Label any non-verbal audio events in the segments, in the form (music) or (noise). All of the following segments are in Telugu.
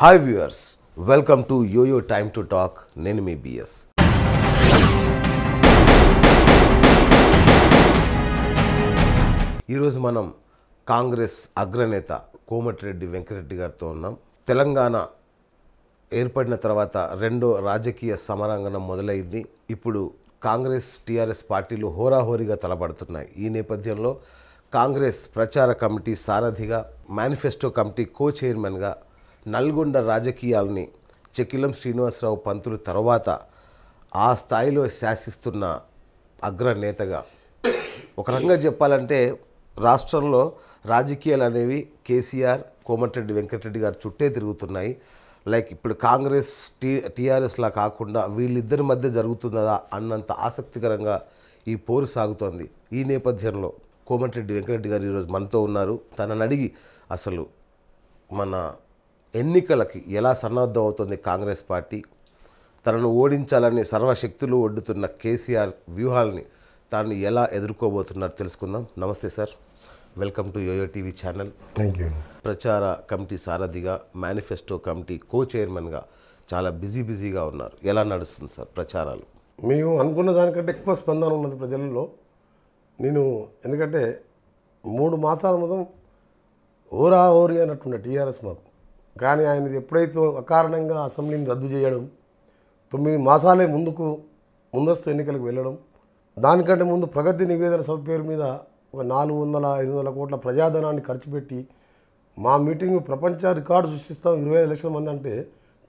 Hi viewers welcome to YoYo time to talk నేను మీ బిఎస్ ఈరోజు మనం కాంగ్రెస్ అగ్రనేత కోమటిరెడ్డి వెంకటరెడ్డి గారితో ఉన్నాం తెలంగాణ ఏర్పడిన తర్వాత రెండో రాజకీయ సమరాంగణం మొదలైంది ఇప్పుడు కాంగ్రెస్ టీఆర్ఎస్ పార్టీలు హోరాహోరీగా తలబడుతున్నాయి ఈ నేపథ్యంలో కాంగ్రెస్ ప్రచార కమిటీ సారథిగా మేనిఫెస్టో కమిటీ కో చైర్మన్గా నల్గొండ రాజకీయాల్ని చెకిలం శ్రీనివాసరావు పంతులు తర్వాత ఆ స్థాయిలో శాసిస్తున్న అగ్రనేతగా ఒక రకంగా చెప్పాలంటే రాష్ట్రంలో రాజకీయాలు అనేవి కేసీఆర్ కోమటిరెడ్డి వెంకటరెడ్డి గారు చుట్టే తిరుగుతున్నాయి లైక్ ఇప్పుడు కాంగ్రెస్ టీ టీఆర్ఎస్లా కాకుండా వీళ్ళిద్దరి మధ్య జరుగుతున్నదా అన్నంత ఆసక్తికరంగా ఈ పోరు సాగుతోంది ఈ నేపథ్యంలో కోమటిరెడ్డి వెంకటరెడ్డి గారు ఈరోజు మనతో ఉన్నారు తనని అడిగి అసలు మన ఎన్నికలకి ఎలా సన్నద్ధం అవుతుంది కాంగ్రెస్ పార్టీ తనను ఓడించాలని సర్వశక్తులు ఒడ్డుతున్న కేసీఆర్ వ్యూహాలని తాను ఎలా ఎదుర్కోబోతున్నారు తెలుసుకుందాం నమస్తే sir welcome to YoYo TV channel thank you ప్రచార కమిటీ సారథిగా మేనిఫెస్టో కమిటీ కో చైర్మన్గా చాలా బిజీ బిజీగా ఉన్నారు ఎలా నడుస్తుంది సార్ ప్రచారాలు మేము అనుకున్న దానికంటే ఎక్కువ స్పందన ఉన్నది ప్రజలలో నేను ఎందుకంటే మూడు మాసాల మొత్తం ఓరా ఓరి అన్నట్టుండే టీఆర్ఎస్ మాకు కానీ ఆయనది ఎప్పుడైతే అకారణంగా అసెంబ్లీని రద్దు చేయడం తొమ్మిది మాసాలే ముందుకు ముందస్తు ఎన్నికలకు వెళ్ళడం దానికంటే ముందు ప్రగతి నివేదన సభ పేరు మీద ఒక నాలుగు వందల ఐదు వందల కోట్ల ప్రజాధనాన్ని ఖర్చు పెట్టి మా మీటింగ్ ప్రపంచ రికార్డు సృష్టిస్తాం ఇరవై ఐదు లక్షల మంది అంటే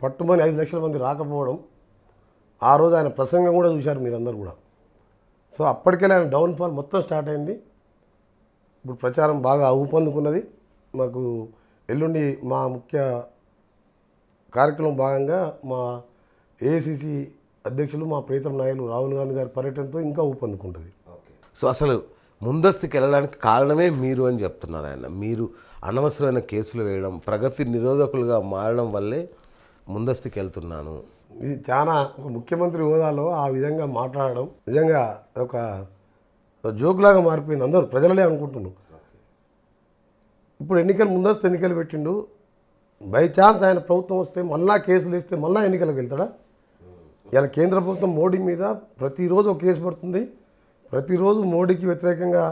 పట్టుమని ఐదు లక్షల మంది రాకపోవడం ఆ రోజు ఆయన ప్రసంగం కూడా చూశారు మీరందరూ కూడా సో అప్పటికెళ్ళి ఆయన డౌన్ఫాల్ మొత్తం స్టార్ట్ అయింది ఇప్పుడు ప్రచారం బాగా ఊపందుకున్నది మాకు ఎల్లుండి మా ముఖ్య కార్యక్రమం భాగంగా మా ఏఐసిసి అధ్యక్షులు మా ప్రీతం నాయులు రాహుల్ గాంధీ గారి పర్యటనతో ఇంకా ఊపందుకుంటుంది సో అసలు ముందస్తుకి వెళ్ళడానికి కారణమే మీరు అని చెప్తున్నారు ఆయన మీరు అనవసరమైన కేసులు వేయడం ప్రగతి నిరోధకులుగా మారడం వల్లే ముందస్తుకి వెళ్తున్నాను ఇది చాలా ఒక ముఖ్యమంత్రి హోదాలో ఆ విధంగా మాట్లాడడం నిజంగా ఒక జోకులాగా మారిపోయింది అందరూ ప్రజలే అనుకుంటున్నారు ఇప్పుడు ఎన్నికలు ముందస్తు ఎన్నికలు పెట్టిండు బై ఛాన్స్ ఆయన ప్రభుత్వం వస్తే మళ్ళా కేసులు వేస్తే మళ్ళా ఎన్నికలకు వెళ్తాడా ఇలా కేంద్ర ప్రభుత్వం మోడీ మీద ప్రతిరోజు ఒక కేసు పడుతుంది ప్రతిరోజు మోడీకి వ్యతిరేకంగా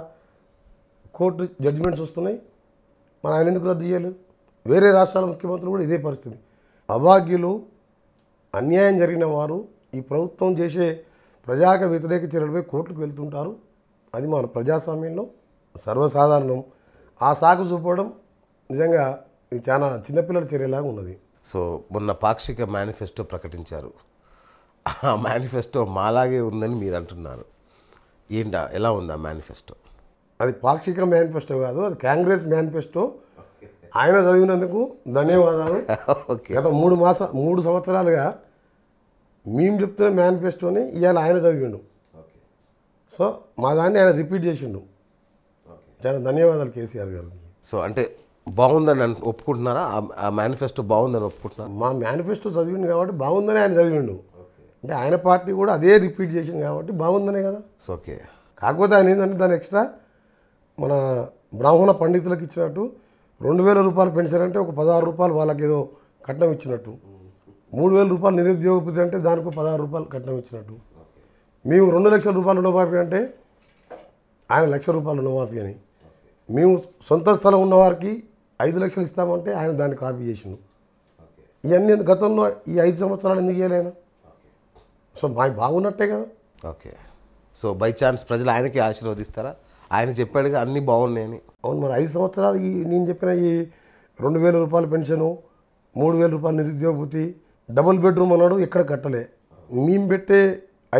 కోర్టు జడ్జిమెంట్స్ వస్తున్నాయి మన ఆయన ఎందుకు రద్దు చేయాలి వేరే రాష్ట్రాల ముఖ్యమంత్రులు కూడా ఇదే పరిస్థితి అభాగ్యులు అన్యాయం జరిగిన వారు ఈ ప్రభుత్వం చేసే ప్రజాక వ్యతిరేక చర్యలపై కోర్టుకు వెళ్తుంటారు అది మన ప్రజాస్వామ్యంలో సర్వసాధారణం ఆ సాగు చూపడం నిజంగా ఇది చాలా చిన్నపిల్లల చర్యలాగా ఉన్నది సో మొన్న పాక్షిక మేనిఫెస్టో ప్రకటించారు ఆ మేనిఫెస్టో మాలాగే ఉందని మీరు అంటున్నారు ఏంటా ఎలా ఉంది ఆ మేనిఫెస్టో అది పాక్షిక మేనిఫెస్టో కాదు అది కాంగ్రెస్ మేనిఫెస్టో ఆయన చదివినందుకు ధన్యవాదాలు గత మూడు మాస మూడు సంవత్సరాలుగా మేము చెప్తున్న మేనిఫెస్టోని ఇవాళ ఆయన చదివిండు సో మా దాన్ని ఆయన రిపీట్ చేసిండు చాలా ధన్యవాదాలు కేసీఆర్ గారు సో అంటే బాగుందని ఒప్పుకుంటున్నారా ఆ మేనిఫెస్టో బాగుందని ఒప్పుకుంటున్నారా మా మేనిఫెస్టో చదివిండు కాబట్టి బాగుందని ఆయన చదివిండు అంటే ఆయన పార్టీ కూడా అదే రిపీట్ చేసింది కాబట్టి బాగుందనే కదా ఓకే కాకపోతే ఆయన ఏంటంటే దాని ఎక్స్ట్రా మన బ్రాహ్మణ పండితులకు ఇచ్చినట్టు రెండు వేల రూపాయలు పెంచారంటే ఒక పదహారు రూపాయలు వాళ్ళకి ఏదో కట్నం ఇచ్చినట్టు మూడు వేల రూపాయలు నిరుద్యోగ అంటే దానికి పదహారు రూపాయలు కట్నం ఇచ్చినట్టు మేము రెండు లక్షల రూపాయలు మాఫీ అంటే ఆయన లక్ష రూపాయలు మాఫీ అని మేము సొంత స్థలం ఉన్నవారికి ఐదు లక్షలు ఇస్తామంటే ఆయన దాన్ని కాపీ చేసిండు ఇవన్నీ గతంలో ఈ ఐదు సంవత్సరాలు ఎందుకు చేయలేను సో మా బాగున్నట్టే కదా ఓకే సో బై ఛాన్స్ ప్రజలు ఆయనకి ఆశీర్వదిస్తారా ఆయన చెప్పాడుగా అన్నీ బాగున్నాయని అవును మరి ఐదు సంవత్సరాలు ఈ నేను చెప్పిన ఈ రెండు వేల రూపాయల పెన్షను మూడు వేల రూపాయల నిరుద్యోగ డబుల్ బెడ్రూమ్ అన్నాడు ఎక్కడ కట్టలే మేము పెట్టే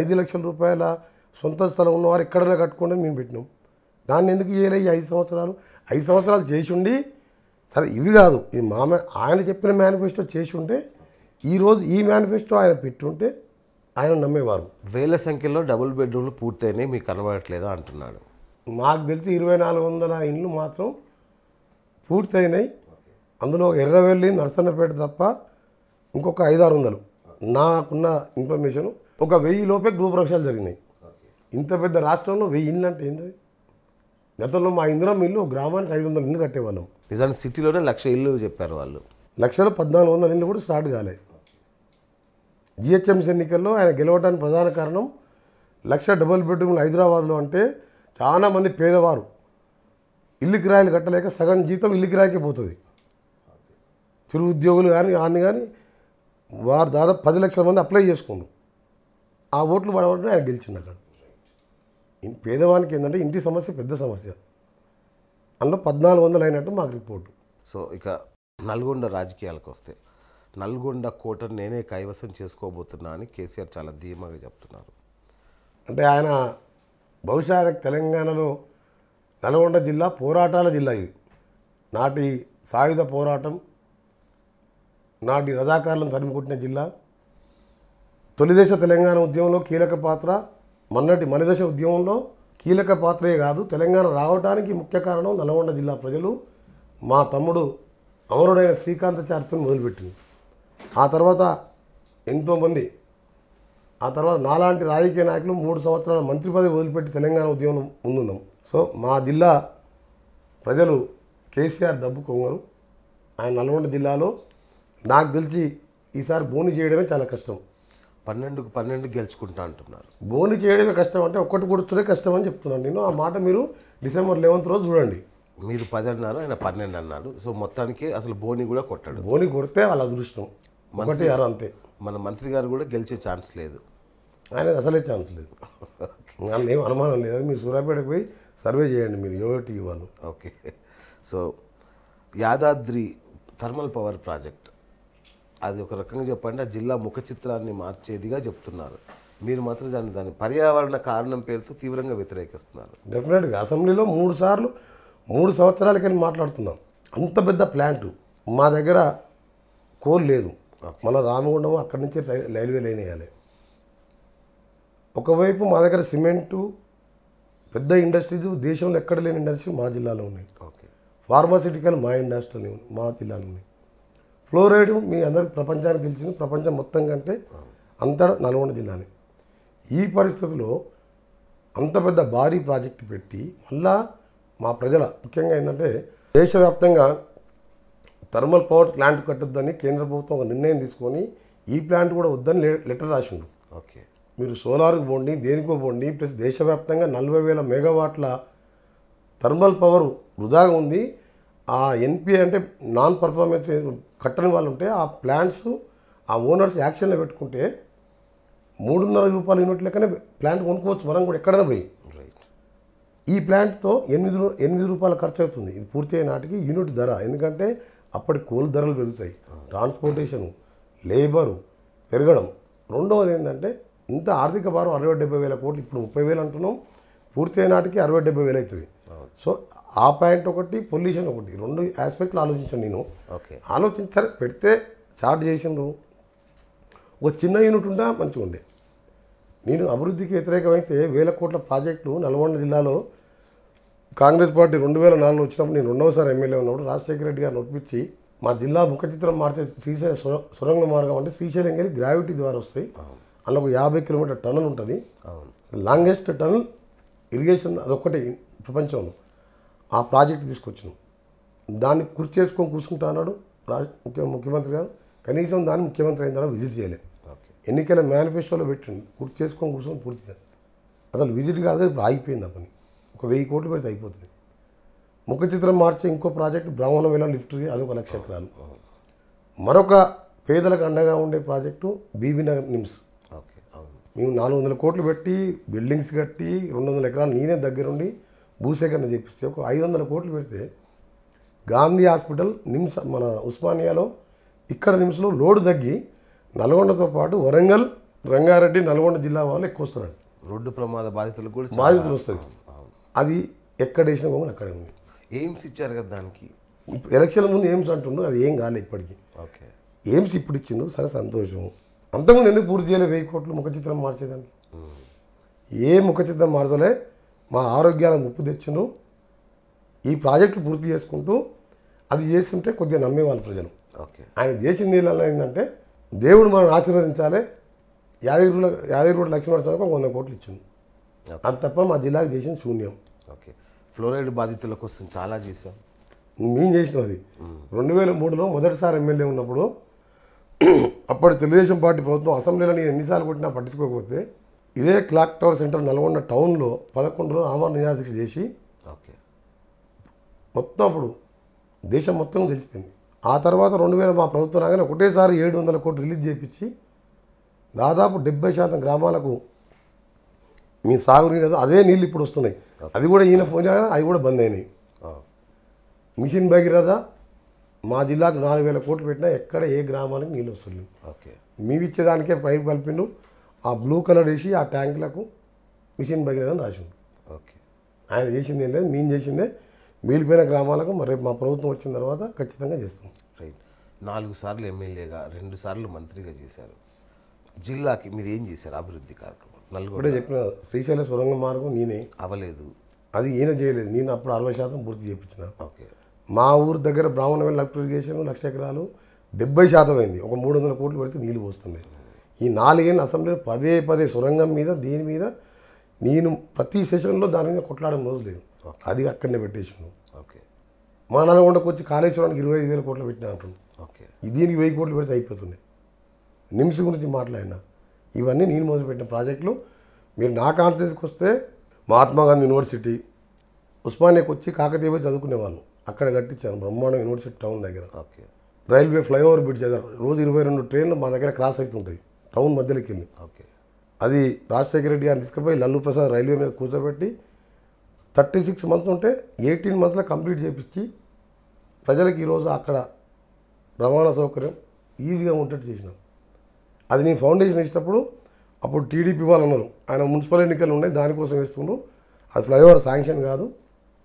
ఐదు లక్షల రూపాయల సొంత స్థలం ఉన్నవారు ఎక్కడైనా కట్టుకుంటే మేము పెట్టినాం దాన్ని ఎందుకు చేయలే ఈ ఐదు సంవత్సరాలు ఐదు సంవత్సరాలు చేసి ఉండి సరే ఇవి కాదు ఈ మామ ఆయన చెప్పిన మేనిఫెస్టో చేసి ఉంటే ఈరోజు ఈ మేనిఫెస్టో ఆయన పెట్టుంటే ఆయన నమ్మేవారు వేల సంఖ్యలో డబుల్ బెడ్రూమ్లు పూర్తయినాయి మీకు కనబడట్లేదా అంటున్నాడు మాకు తెలిసి ఇరవై నాలుగు వందల ఇండ్లు మాత్రం పూర్తయినాయి అందులో ఎర్రవెల్లి నరసన్నపేట తప్ప ఇంకొక ఐదు ఆరు వందలు నాకున్న ఇన్ఫర్మేషన్ ఒక వెయ్యి లోపే గృహప్రవేశాలు జరిగినాయి ఇంత పెద్ద రాష్ట్రంలో వెయ్యి ఇండ్లు అంటే ఏంటి గతంలో మా ఇందులో ఇల్లు గ్రామానికి ఐదు వందల ఇల్లు కట్టేవాళ్ళం నిజానికి సిటీలోనే లక్ష ఇల్లు చెప్పారు వాళ్ళు లక్షలో పద్నాలుగు వందల ఇల్లు కూడా స్టార్ట్ కాలే జిహెచ్ఎంసీ ఎన్నికల్లో ఆయన గెలవడానికి ప్రధాన కారణం లక్ష డబుల్ బెడ్రూమ్లు హైదరాబాద్లో అంటే చాలామంది పేదవారు ఇల్లు కిరాయిలు కట్టలేక సగం జీతం ఇల్లు కిరాయికి పోతుంది చిరు ఉద్యోగులు కానీ ఆయన కానీ వారు దాదాపు పది లక్షల మంది అప్లై చేసుకున్నారు ఆ ఓట్లు పడబట్టి ఆయన గెలిచిండు అక్కడ పేదవానికి ఏంటంటే ఇంటి సమస్య పెద్ద సమస్య అందులో పద్నాలుగు వందలు అయినట్టు మాకు రిపోర్టు సో ఇక నల్గొండ రాజకీయాలకు వస్తే నల్గొండ కోటను నేనే కైవసం చేసుకోబోతున్నా అని కేసీఆర్ చాలా ధీమాగా చెప్తున్నారు అంటే ఆయన బహుశా తెలంగాణలో నల్గొండ జిల్లా పోరాటాల జిల్లా ఇది నాటి సాయుధ పోరాటం నాటి రజాకారులను తరిమికొట్టిన జిల్లా తొలిదేశ తెలంగాణ ఉద్యమంలో కీలక పాత్ర మొన్నటి మణిదశ ఉద్యమంలో కీలక పాత్రే కాదు తెలంగాణ రావడానికి ముఖ్య కారణం నల్గొండ జిల్లా ప్రజలు మా తమ్ముడు అమరుడైన చారిత్రను మొదలుపెట్టింది ఆ తర్వాత ఎంతోమంది ఆ తర్వాత నాలాంటి రాజకీయ నాయకులు మూడు సంవత్సరాల మంత్రి పదవి వదిలిపెట్టి తెలంగాణ ఉద్యమం ముందున్నాం సో మా జిల్లా ప్రజలు కేసీఆర్ డబ్బు కొంగరు ఆయన నల్గొండ జిల్లాలో నాకు తెలిసి ఈసారి భూమి చేయడమే చాలా కష్టం పన్నెండుకు పన్నెండు గెలుచుకుంటా అంటున్నారు బోని చేయడమే కష్టం అంటే ఒక్కటి కొడుతుడే కష్టం అని చెప్తున్నాను నేను ఆ మాట మీరు డిసెంబర్ లెవెన్త్ రోజు చూడండి మీరు పది అన్నారు ఆయన పన్నెండు అన్నారు సో మొత్తానికి అసలు బోని కూడా కొట్టాడు బోని కొడితే వాళ్ళ అదృష్టం ఒకటి ఆరు అంతే మన మంత్రి గారు కూడా గెలిచే ఛాన్స్ లేదు ఆయన అసలే ఛాన్స్ లేదు వాళ్ళని (laughs) ఏం అనుమానం లేదు మీరు సూర్యాపేటకు పోయి సర్వే చేయండి మీరు యోటి ఇవ్వాలి okay so Yadadri thermal power project అది ఒక రకంగా చెప్పండి ఆ జిల్లా ముఖ చిత్రాన్ని మార్చేదిగా చెప్తున్నారు మీరు మాత్రం దాని దాని పర్యావరణ కారణం పేరుతో తీవ్రంగా వ్యతిరేకిస్తున్నారు డెఫినెట్గా అసెంబ్లీలో మూడు సార్లు మూడు సంవత్సరాలకని మాట్లాడుతున్నాం అంత పెద్ద ప్లాంట్ మా దగ్గర కోల్ లేదు మన రామగుండం అక్కడి నుంచి రైల్వే లైన్ వేయాలి ఒకవైపు మా దగ్గర సిమెంటు పెద్ద ఇండస్ట్రీస్ దేశంలో ఎక్కడ లేని ఇండస్ట్రీ మా జిల్లాలో ఉన్నాయి ఓకే ఫార్మాసిటికల్ మా ఇండస్ట్రీలో మా జిల్లాలో ఉన్నాయి ఫ్లోరైడ్ మీ అందరికి ప్రపంచానికి తెలిసింది ప్రపంచం మొత్తం కంటే అంతడ నల్గొండ జిల్లాని ఈ పరిస్థితుల్లో అంత పెద్ద భారీ ప్రాజెక్టు పెట్టి మళ్ళా మా ప్రజల ముఖ్యంగా ఏంటంటే దేశవ్యాప్తంగా థర్మల్ పవర్ ప్లాంట్ కట్టొద్దని కేంద్ర ప్రభుత్వం ఒక నిర్ణయం తీసుకొని ఈ ప్లాంట్ కూడా వద్దని లెటర్ రాసిండు ఓకే మీరు సోలార్కి పోండి దేనికో పోండి ప్లస్ దేశవ్యాప్తంగా నలభై వేల మెగావాట్ల థర్మల్ పవర్ వృధాగా ఉంది ఆ ఎన్పి అంటే నాన్ పర్ఫార్మెన్స్ కట్టని వాళ్ళు ఉంటే ఆ ప్లాంట్స్ ఆ ఓనర్స్ యాక్షన్లో పెట్టుకుంటే మూడున్నర రూపాయల యూనిట్ లెక్కనే ప్లాంట్ కొనుక్కోవచ్చు మనం కూడా ఎక్కడైనా పోయి ఈ ప్లాంట్తో ఎనిమిది ఎనిమిది రూపాయల ఖర్చు అవుతుంది ఇది పూర్తి అయిన నాటికి యూనిట్ ధర ఎందుకంటే అప్పటి కోల్ ధరలు పెరుగుతాయి ట్రాన్స్పోర్టేషను లేబరు పెరగడం రెండవది ఏంటంటే ఇంత ఆర్థిక భారం అరవై డెబ్బై వేల కోట్లు ఇప్పుడు ముప్పై వేలు అంటున్నాం పూర్తి అయినాటికి అరవై డెబ్బై వేలు అవుతుంది సో ఆ పాయింట్ ఒకటి పొల్యూషన్ ఒకటి రెండు ఆస్పెక్ట్లు ఆలోచించాను నేను ఓకే ఆలోచించారు పెడితే చార్ట్ చేసిండ్రు ఒక చిన్న యూనిట్ ఉన్నా మంచిగా ఉండే నేను అభివృద్ధికి వ్యతిరేకమైతే వేల కోట్ల ప్రాజెక్టులు నల్గొండ జిల్లాలో కాంగ్రెస్ పార్టీ రెండు వేల నాలుగులో వచ్చినప్పుడు నేను రెండవసారి ఎమ్మెల్యే ఉన్నప్పుడు రాజశేఖర రెడ్డి గారిని ఒప్పించి మా జిల్లా ముఖ చిత్రం మార్చే శ్రీశైల సురంగ మార్గం అంటే శ్రీశైలం కలిసి గ్రావిటీ ద్వారా వస్తాయి అందులో ఒక యాభై కిలోమీటర్ టన్నులు ఉంటుంది లాంగెస్ట్ టన్నుల్ ఇరిగేషన్ అదొక్కటే ప్రపంచంలో ఆ ప్రాజెక్ట్ తీసుకొచ్చినాం దాన్ని గుర్తు చేసుకొని కూర్చుంటా అన్నాడు ముఖ్య ముఖ్యమంత్రి గారు కనీసం దాన్ని ముఖ్యమంత్రి అయిన తర్వాత విజిట్ చేయలేదు ఎన్నికల మేనిఫెస్టోలో పెట్టండి గుర్తు చేసుకొని కూర్చొని పూర్తిగా అసలు విజిట్ కాదు ఇప్పుడు ఆగిపోయింది ఆ పని ఒక వెయ్యి కోట్లు పెడితే అయిపోతుంది ముఖ చిత్రం మార్చే ఇంకో ప్రాజెక్ట్ బ్రాహ్మణ వేళ లిఫ్ట్ ఒక లక్ష ఎకరాలు మరొక పేదలకు అండగా ఉండే ప్రాజెక్టు బీబీనగర్ నిమ్స్ మేము నాలుగు వందల కోట్లు పెట్టి బిల్డింగ్స్ కట్టి రెండు వందల ఎకరాలు నేనే దగ్గరుండి భూసేకరణ చేపిస్తే ఒక ఐదు వందల కోట్లు పెడితే గాంధీ హాస్పిటల్ నిమ్స్ మన ఉస్మానియాలో ఇక్కడ నిమ్స్లో లోడ్ తగ్గి నల్గొండతో పాటు వరంగల్ రంగారెడ్డి నల్గొండ జిల్లా వాళ్ళు ఎక్కువ వస్తున్నారు రోడ్డు ప్రమాద బాధితులు కూడా బాధితులు వస్తుంది అది ఎక్కడ వేసిన బొమ్మలు అక్కడే ఉంది ఎయిమ్స్ ఇచ్చారు కదా దానికి ఎలక్షన్ ముందు ఎయిమ్స్ అంటుండో అది ఏం కాలేదు ఇప్పటికీ ఓకే ఎయిమ్స్ ఇప్పుడు ఇచ్చిండు సరే సంతోషం అంతకుముందు ఎందుకు పూర్తి చేయలేదు వెయ్యి కోట్లు ముఖ చిత్రం మార్చేదానికి ఏ ముఖ చిత్రం మార్చలే మా ఆరోగ్యాలను ముప్పు తెచ్చును ఈ ప్రాజెక్టు పూర్తి చేసుకుంటూ అది చేస్తుంటే కొద్దిగా నమ్మేవాళ్ళు ప్రజలు ఓకే ఆయన చేసిన నీళ్ళ ఏంటంటే దేవుడు మనల్ని ఆశీర్వదించాలి యాదగిరిలో యాదగిరిగూడ లక్ష్మీనరస్వామికి ఒక వంద కోట్లు ఇచ్చింది అంత తప్ప మా జిల్లాకు చేసిన శూన్యం ఓకే ఫ్లోరైడ్ బాధితుల కోసం చాలా చేసాం మేము చేసినాం అది రెండు వేల మూడులో మొదటిసారి ఎమ్మెల్యే ఉన్నప్పుడు అప్పటి తెలుగుదేశం పార్టీ ప్రభుత్వం అసెంబ్లీలో నేను ఎన్నిసార్లు కొట్టినా పట్టించుకోకపోతే ఇదే క్లాక్ టవర్ సెంటర్ నల్గొండ టౌన్లో పదకొండు రోజులు ఆమరణ నిరాదీక్ష చేసి ఓకే మొత్తం అప్పుడు దేశం మొత్తం గెలిచిపోయింది ఆ తర్వాత రెండు వేల మా ప్రభుత్వం రాగానే ఒకటేసారి ఏడు వందల కోట్లు రిలీజ్ చేయించి దాదాపు డెబ్బై శాతం గ్రామాలకు మీ సాగునీరు అదే నీళ్ళు ఇప్పుడు వస్తున్నాయి అది కూడా ఈయన ఫోన్ అవి కూడా బంద్ అయినాయి మిషన్ భగీరథ మా జిల్లాకు నాలుగు వేల కోట్లు పెట్టినా ఎక్కడ ఏ గ్రామానికి నీళ్ళు వస్తుంది ఓకే మీవిచ్చేదానికే పైపు కలిపిండు ఆ బ్లూ కలర్ వేసి ఆ ట్యాంకులకు మిషన్ పగిలేదని రాసిండు ఓకే ఆయన చేసింది ఏం లేదు మేము చేసిందే మిగిలిపోయిన గ్రామాలకు మరి మా ప్రభుత్వం వచ్చిన తర్వాత ఖచ్చితంగా చేస్తాం రైట్ నాలుగు సార్లు ఎమ్మెల్యేగా రెండు సార్లు మంత్రిగా చేశారు జిల్లాకి మీరు ఏం చేశారు అభివృద్ధి కార్యక్రమం నల్గొండ చెప్పిన శ్రీశైల సొరంగ మార్గం నేనే అవ్వలేదు అది ఈయన చేయలేదు నేను అప్పుడు అరవై శాతం పూర్తి చేయించిన ఓకే మా ఊరు దగ్గర బ్రాహ్మణ ఎలక్ట్రిఫికేషన్ లక్ష ఎకరాలు డెబ్బై శాతం అయింది ఒక మూడు వందల కోట్లు పెడితే నీళ్ళు పోస్తున్నాయి ఈ నాలుగేళ్ళు అసెంబ్లీలో పదే పదే సొరంగం మీద దీని మీద నేను ప్రతి సెషన్లో దాని మీద కొట్లాడడం లేదు అది అక్కడనే పెట్టేసాను ఓకే మా నల్గొండకు వచ్చి కాళేశ్వరానికి ఇరవై ఐదు వేల కోట్లు పెట్టిన అంటున్నాను ఓకే దీనికి వెయ్యి కోట్లు పెడితే అయిపోతున్నాయి నిమిషం గురించి మాట్లాడినా ఇవన్నీ నేను మొదలుపెట్టిన ప్రాజెక్టులు మీరు నా కాన్ఫరెన్స్కి వస్తే మహాత్మా గాంధీ యూనివర్సిటీ ఉస్మానియాకి వచ్చి కాకతీయ చదువుకునేవాళ్ళు అక్కడ కట్టించాను బ్రహ్మాండ యూనివర్సిటీ టౌన్ దగ్గర ఓకే రైల్వే ఫ్లైఓవర్ బ్రిడ్జ్ దగ్గర రోజు ఇరవై రెండు ట్రైన్లు మా దగ్గర క్రాస్ అవుతుంటాయి టౌన్ మధ్యలోకి వెళ్ళి ఓకే అది రాజశేఖర రెడ్డి గారిని తీసుకుపోయి లల్లు ప్రసాద్ రైల్వే మీద కూర్చోబెట్టి థర్టీ సిక్స్ మంత్స్ ఉంటే ఎయిటీన్ మంత్స్లో కంప్లీట్ చేపించి ప్రజలకు ఈరోజు అక్కడ రవాణా సౌకర్యం ఈజీగా ఉండేట్టు చేసినాం అది నేను ఫౌండేషన్ ఇచ్చినప్పుడు అప్పుడు టీడీపీ వాళ్ళు ఉన్నారు ఆయన మున్సిపల్ ఎన్నికలు ఉన్నాయి దానికోసం వేస్తున్నారు అది ఫ్లైఓవర్ శాంక్షన్ కాదు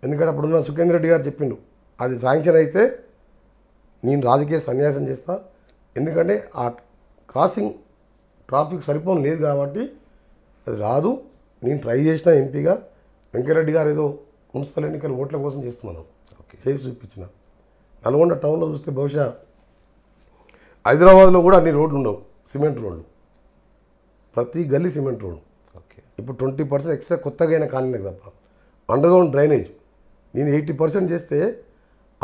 ఎందుకంటే అప్పుడున్న సుఖేంద్ర రెడ్డి గారు చెప్పిండు అది శాంక్షన్ అయితే నేను రాజకీయ సన్యాసం చేస్తా ఎందుకంటే ఆ క్రాసింగ్ ట్రాఫిక్ సరిపోను లేదు కాబట్టి అది రాదు నేను ట్రై చేసిన ఎంపీగా వెంకటరెడ్డి గారు ఏదో మున్సిపల్ ఎన్నికలు ఓట్ల కోసం చేస్తున్నాను చేసి చూపించిన నల్గొండ టౌన్లో చూస్తే బహుశా హైదరాబాద్లో కూడా అన్ని రోడ్లు ఉండవు సిమెంట్ రోడ్లు ప్రతి గల్లీ సిమెంట్ రోడ్డు ఓకే ఇప్పుడు ట్వంటీ పర్సెంట్ ఎక్స్ట్రా కొత్తగా అయిన కాలనీలకు తప్ప అండర్గ్రౌండ్ డ్రైనేజ్ నేను ఎయిటీ పర్సెంట్ చేస్తే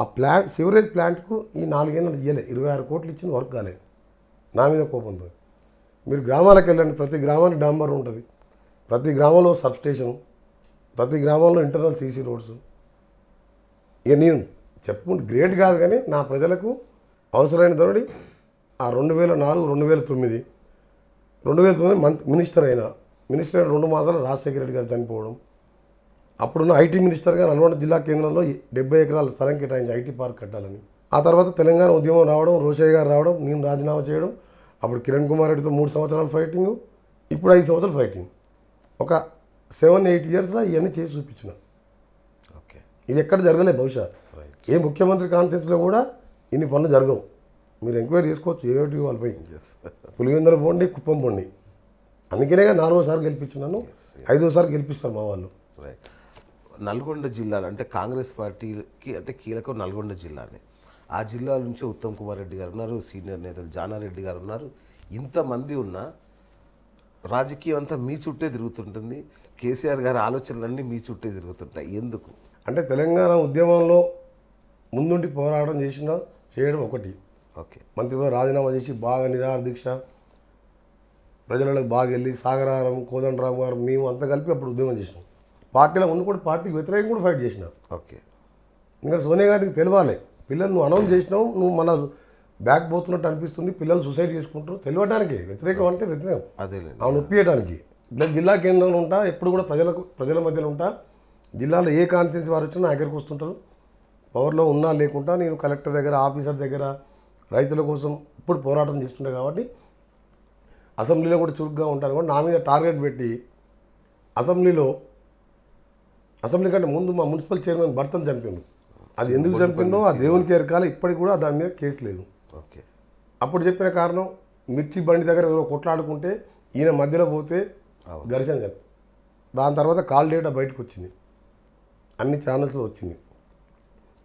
ఆ ప్లాంట్ సివరేజ్ ప్లాంట్కు ఈ నాలుగేళ్ళు ఇవ్వలే ఇరవై ఆరు కోట్లు ఇచ్చిన వర్క్ కాలేదు నా మీద కోపంతో మీరు గ్రామాలకు వెళ్ళండి ప్రతి గ్రామానికి డాంబర్ ఉంటుంది ప్రతి గ్రామంలో సబ్స్టేషన్ ప్రతి గ్రామంలో ఇంటర్నల్ సీసీ రోడ్స్ ఇక నేను చెప్పుకుంటే గ్రేట్ కాదు కానీ నా ప్రజలకు అవసరమైన తోడి ఆ రెండు వేల నాలుగు రెండు వేల తొమ్మిది రెండు వేల తొమ్మిది మంత్ మినిస్టర్ అయిన మినిస్టర్ అయిన రెండు మాసాలు రాజశేఖర రెడ్డి గారు చనిపోవడం అప్పుడున్న ఐటీ మినిస్టర్గా నల్గొండ జిల్లా కేంద్రంలో డెబ్బై ఎకరాల స్థలం కేటాయించి ఐటీ పార్క్ కట్టాలని ఆ తర్వాత తెలంగాణ ఉద్యమం రావడం రోషయ్య గారు రావడం నేను రాజీనామా చేయడం అప్పుడు కిరణ్ కుమార్ రెడ్డితో మూడు సంవత్సరాలు ఫైటింగ్ ఇప్పుడు ఐదు సంవత్సరాలు ఫైటింగ్ ఒక సెవెన్ ఎయిట్ ఇయర్స్లో ఇవన్నీ చేసి చూపించిన ఓకే ఇది ఎక్కడ జరగలే బహుశా ఏ ముఖ్యమంత్రి కాన్ఫరెన్స్లో కూడా ఇన్ని పనులు జరగవు మీరు ఎంక్వైరీ చేసుకోవచ్చు ఏమిటి వాళ్ళపై (laughs) పులివెందుల పోండి కుప్పం పోండి అందుకనేగా నాలుగోసారి గెలిపించినాను ఐదోసారి గెలిపిస్తారు మా వాళ్ళు నల్గొండ జిల్లాలో అంటే కాంగ్రెస్ పార్టీకి అంటే కీలకం నల్గొండ జిల్లానే ఆ జిల్లా నుంచి ఉత్తమ్ కుమార్ రెడ్డి గారు ఉన్నారు సీనియర్ నేతలు జానారెడ్డి గారు ఉన్నారు ఇంతమంది ఉన్నా రాజకీయం అంతా మీ చుట్టే తిరుగుతుంటుంది కేసీఆర్ గారి ఆలోచనలన్నీ మీ చుట్టే తిరుగుతుంటాయి ఎందుకు అంటే తెలంగాణ ఉద్యమంలో ముందుండి పోరాటం చేసిన చేయడం ఒకటి ఓకే మంత్రి రాజీనామా చేసి బాగా నిరాహార దీక్ష ప్రజలకు బాగా వెళ్ళి సాగరారం కోదండరామ్ గారు మేము అంతా కలిపి అప్పుడు ఉద్యమం చేసినాం పార్టీలో ఉన్న కూడా పార్టీకి వ్యతిరేకం కూడా ఫైట్ చేసినాం ఓకే ఇంకా సోనియా గాంధీకి తెలియాలి పిల్లలు నువ్వు అనౌన్స్ చేసినావు నువ్వు మన బ్యాక్ పోతున్నట్టు అనిపిస్తుంది పిల్లలు సూసైడ్ చేసుకుంటారు తెలియడానికి వ్యతిరేకం అంటే వ్యతిరేకం అదే ఆ నొప్పియడానికి ఇట్లా జిల్లా కేంద్రంలో ఉంటా ఎప్పుడు కూడా ప్రజలకు ప్రజల మధ్యలో ఉంటా జిల్లాలో ఏ కాన్స్టిట్యున్సీ వారు వచ్చినా నా దగ్గరకు వస్తుంటారు పవర్లో ఉన్నా లేకుండా నేను కలెక్టర్ దగ్గర ఆఫీసర్ దగ్గర రైతుల కోసం ఇప్పుడు పోరాటం చేస్తుండే కాబట్టి అసెంబ్లీలో కూడా చురుగ్గా ఉంటాను కూడా నా మీద టార్గెట్ పెట్టి అసెంబ్లీలో అసెంబ్లీ కంటే ముందు మా మున్సిపల్ చైర్మన్ భర్తను చంపాను అది ఎందుకు చంపిందో ఆ దేవునికి ఎరకాల ఇప్పటికి కూడా దాని మీద కేసు లేదు ఓకే అప్పుడు చెప్పిన కారణం మిర్చి బండి దగ్గర ఎవరో కొట్లాడుకుంటే ఈయన మధ్యలో పోతే ఘర్షణ జరిపి దాని తర్వాత కాల్ డేటా బయటకు వచ్చింది అన్ని ఛానల్స్లో వచ్చింది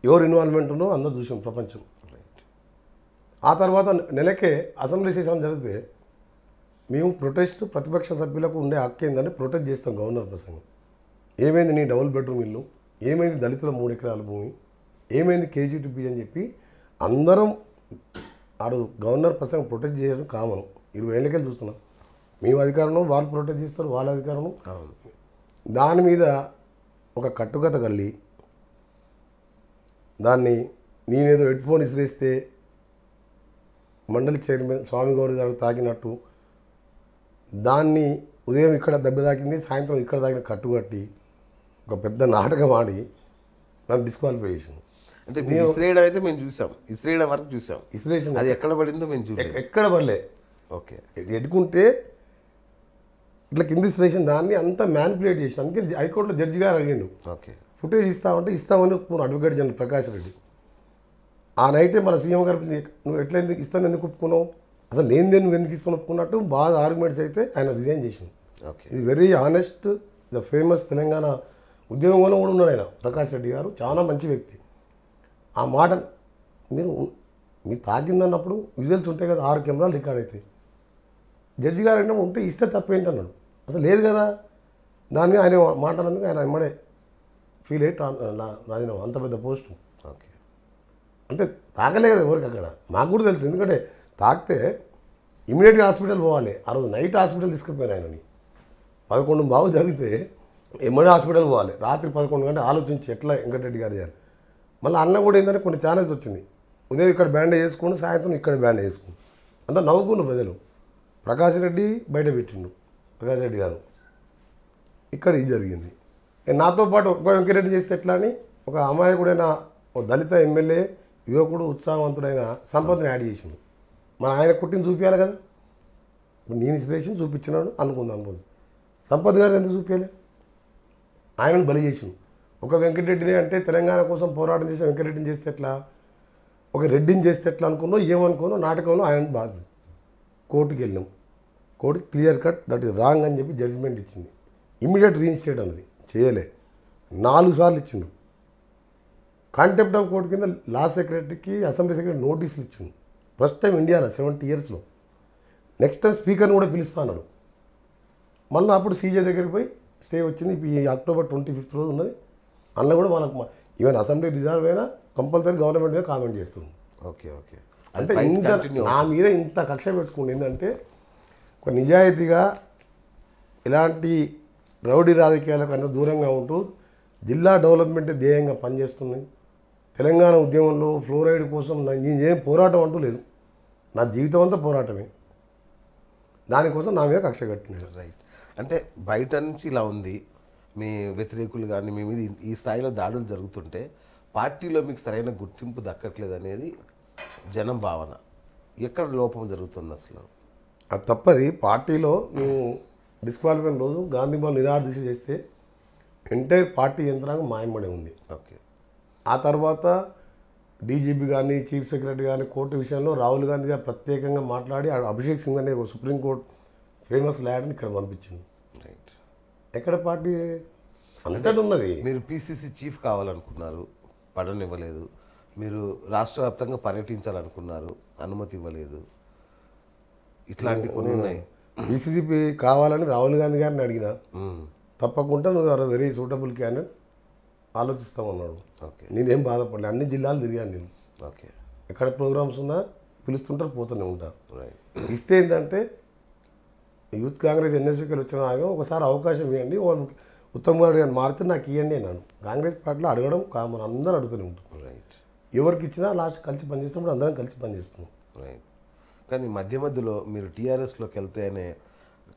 ఎవరు ఇన్వాల్వ్మెంట్ ఉందో అందరూ చూసాం ప్రపంచం ఆ తర్వాత నెలకే అసెంబ్లీ సెషన్ జరిగితే మేము ప్రొటెస్ట్ ప్రతిపక్ష సభ్యులకు ఉండే హక్కు ఏంటంటే ప్రొటెస్ట్ చేస్తాం గవర్నర్ ప్రసంగం ఏమైంది నీ డబుల్ బెడ్రూమ్ ఇల్లు ఏమైంది దళితుల మూడు ఎకరాల భూమి ఏమైంది కేజీటీపీ అని చెప్పి అందరం ఆడు గవర్నర్ ప్రసంగం ప్రొటెక్ట్ చేయడం కామను ఇరవై ఏళ్ళకెళ్ళి చూస్తున్నాం మేము అధికారం వాళ్ళు ప్రొటెక్ట్ చేస్తారు వాళ్ళ అధికారం దాని మీద ఒక కట్టుకథ కళ్ళి దాన్ని నేనేదో హెడ్ ఫోన్ విసిరేస్తే మండలి చైర్మన్ స్వామి గౌడ్ గారు తాకినట్టు దాన్ని ఉదయం ఇక్కడ దెబ్బ తాకింది సాయంత్రం ఇక్కడ తాకిన కట్టుకట్టి ఒక పెద్ద నాటకం ఆడి నన్ను డిస్క్వాలిఫై చేసింది అంటే మేము ఇస్రేయడం అయితే మేము చూసాం ఇస్రేయడం వరకు చూసాం ఇస్రేషన్ అది ఎక్కడ పడిందో మేము చూసాం ఎక్కడ పడలే ఓకే ఎడుకుంటే ఇట్లా కింది ఇస్రేషన్ దాన్ని అంతా మ్యానిపులేట్ చేసిన అందుకే హైకోర్టులో జడ్జి గారు అడిగిండు ఓకే ఫుటేజ్ ఇస్తామంటే ఇస్తామని అడ్వకేట్ జనరల్ ప్రకాష్ రెడ్డి ఆ నైటే మన సీఎం గారు నువ్వు ఎట్లా ఎందుకు ఇస్తాను ఎందుకు ఒప్పుకున్నావు అసలు లేనిదే నువ్వు ఎందుకు ఇస్తాను ఒప్పుకున్నట్టు బాగా ఆర్గ్యుమెంట్స్ అయితే ఆయన రిజైన్ చేసింది ఓకే ఇది very honest the famous Telangana ఉద్యోగంలో కూడా ఉన్నాడు ఆయన ప్రకాష్ రెడ్డి గారు చాలా మంచి వ్యక్తి ఆ మాట మీరు మీరు తాగిందన్నప్పుడు విజువల్స్ ఉంటాయి కదా ఆరు కెమెరాలు రికార్డ్ అవుతాయి జడ్జి గారు అంటే ఉంటే ఇస్తే తప్పేంటన్నాడు అసలు లేదు కదా దాన్ని ఆయన మాట్లాడినందుకు ఆయన ఇమ్మడే ఫీల్ అయ్యి రాజీనామా అంత పెద్ద పోస్ట్ ఓకే అంటే తాగలే కదా ఎవరికి అక్కడ మాకు కూడా తెలుసు ఎందుకంటే తాకితే ఇమీడియట్గా హాస్పిటల్ పోవాలి ఆ రోజు నైట్ హాస్పిటల్ తీసుకుపోయాను ఆయనని పదకొండు బాగు జరిగితే ఎమ్మడి హాస్పిటల్ పోవాలి రాత్రి పదకొండు గంటే ఆలోచించి ఎట్లా వెంకటరెడ్డి గారు గారు మళ్ళీ అన్న కూడా ఏంటంటే కొన్ని ఛానల్స్ వచ్చింది ఉదయం ఇక్కడ బ్యాండ్ వేసుకోండి సాయంత్రం ఇక్కడ బ్యాండ్ వేసుకోండి అంతా నవ్వుకున్న ప్రజలు ప్రకాష్ రెడ్డి బయట పెట్టిండు ప్రకాష్ రెడ్డి గారు ఇక్కడ ఇది జరిగింది నాతో పాటు ఒక్క వెంకరెడ్డి చేస్తే ఎట్లా అని ఒక అమ్మాయి అయినా ఒక దళిత ఎమ్మెల్యే యువకుడు ఉత్సాహవంతుడైన సంపదని యాడ్ చేసిండు మన ఆయన కుట్టిన చూపించాలి కదా ఇప్పుడు నేను ఇన్స్పిరేషన్ చూపించినాడు అనుకుందాం అనుకుంది సంపత్ గారు ఎందుకు చూపించలే ఆయనను బలి చేసిండు ఒక వెంకటరెడ్డిని అంటే తెలంగాణ కోసం పోరాటం చేసే వెంకటరెడ్డిని చేస్తే ఎట్లా ఒక రెడ్డిని చేస్తే ఎట్లా అనుకున్నో ఏమనుకున్నో నాటకంలో ఆయన బాధ కోర్టుకి వెళ్ళాం court clear cut that is wrong అని చెప్పి జడ్జిమెంట్ ఇచ్చింది ఇమీడియట్ రీఇన్స్టేట్ అన్నది చేయలే నాలుగు సార్లు ఇచ్చిండు కాంటెప్ట్ ఆఫ్ కోర్టు కింద లా సెక్రటరీకి అసెంబ్లీ సెక్రటరీ నోటీసులు ఇచ్చింది ఫస్ట్ టైం ఇండియాలో సెవెంటీ ఇయర్స్లో నెక్స్ట్ టైం స్పీకర్ని కూడా పిలుస్తాను మళ్ళీ అప్పుడు సీజే దగ్గరికి పోయి స్టే వచ్చింది ఈ అక్టోబర్ ట్వంటీ ఫిఫ్త్ రోజు ఉన్నది అందులో కూడా మనకు ఈవెన్ అసెంబ్లీ డిజాల్వ్ అయినా కంపల్సరీ గవర్నమెంట్ మీద కామెంట్ చేస్తుంది ఓకే ఓకే అంటే ఇంత నా మీద ఇంత కక్ష పెట్టుకుంది ఏంటంటే ఒక నిజాయితీగా ఇలాంటి రౌడీ రాజకీయాలకు అంత దూరంగా ఉంటూ జిల్లా డెవలప్మెంట్ ధ్యేయంగా పనిచేస్తుంది తెలంగాణ ఉద్యమంలో ఫ్లోరైడ్ కోసం ఏం పోరాటం అంటూ లేదు నా జీవితం అంతా పోరాటమే దానికోసం నా మీద కక్ష కట్టినారు రైట్ అంటే బయట నుంచి ఇలా ఉంది మీ వ్యతిరేకులు కానీ మీ మీద ఈ స్థాయిలో దాడులు జరుగుతుంటే పార్టీలో మీకు సరైన గుర్తింపు దక్కట్లేదు అనేది జనం భావన ఎక్కడ లోపం జరుగుతుంది అసలు అది తప్పది పార్టీలో మేము డిస్క్వాలిఫై రోజు గాంధీ బాల్ నిరాదీశ చేస్తే ఎంటైర్ పార్టీ యంత్రాంగం మాయమడే ఉంది ఓకే ఆ తర్వాత డీజీపీ కానీ చీఫ్ సెక్రటరీ కానీ కోర్టు విషయంలో రాహుల్ గాంధీ గారు ప్రత్యేకంగా మాట్లాడి అభిషేక్ సింగ్ అనే సుప్రీంకోర్టు ఫేమస్ లాయర్ని ఇక్కడ పంపించింది ఎక్కడ పార్టీ అంతటి ఉన్నది మీరు పిసిసి చీఫ్ కావాలనుకున్నారు పడనివ్వలేదు మీరు రాష్ట్ర వ్యాప్తంగా పర్యటించాలనుకున్నారు అనుమతి ఇవ్వలేదు ఇట్లాంటి కొన్ని ఉన్నాయి బీసీసీపీ కావాలని రాహుల్ గాంధీ గారిని అడిగిన తప్పకుండా నువ్వు వెరీ సూటబుల్ క్యాండిడేట్ ఆలోచిస్తామన్నాడు ఓకే నేనేం బాధపడలేదు అన్ని జిల్లాలు తిరిగాను నేను ఓకే ఎక్కడ ప్రోగ్రామ్స్ ఉన్నా పిలుస్తుంటారు పోతూనే ఉంటాను ఇస్తే ఏంటంటే యూత్ కాంగ్రెస్ ఎన్ఎస్పీకి వచ్చినాక ఒకసారి అవకాశం ఇవ్వండి వాళ్ళు ఉత్తమ్ కుమార్ గారు మారితే నాకు ఇవ్వండి అన్నాను కాంగ్రెస్ పార్టీలో అడగడం కామన్ అందరూ అడుగుతూనే ఉంటాం రైట్ ఎవరికి ఇచ్చినా లాస్ట్ కలిసి పనిచేస్తున్నప్పుడు అందరం కలిసి పనిచేస్తున్నాం రైట్ కానీ మధ్య మధ్యలో మీరు టీఆర్ఎస్లోకి వెళ్తే అనే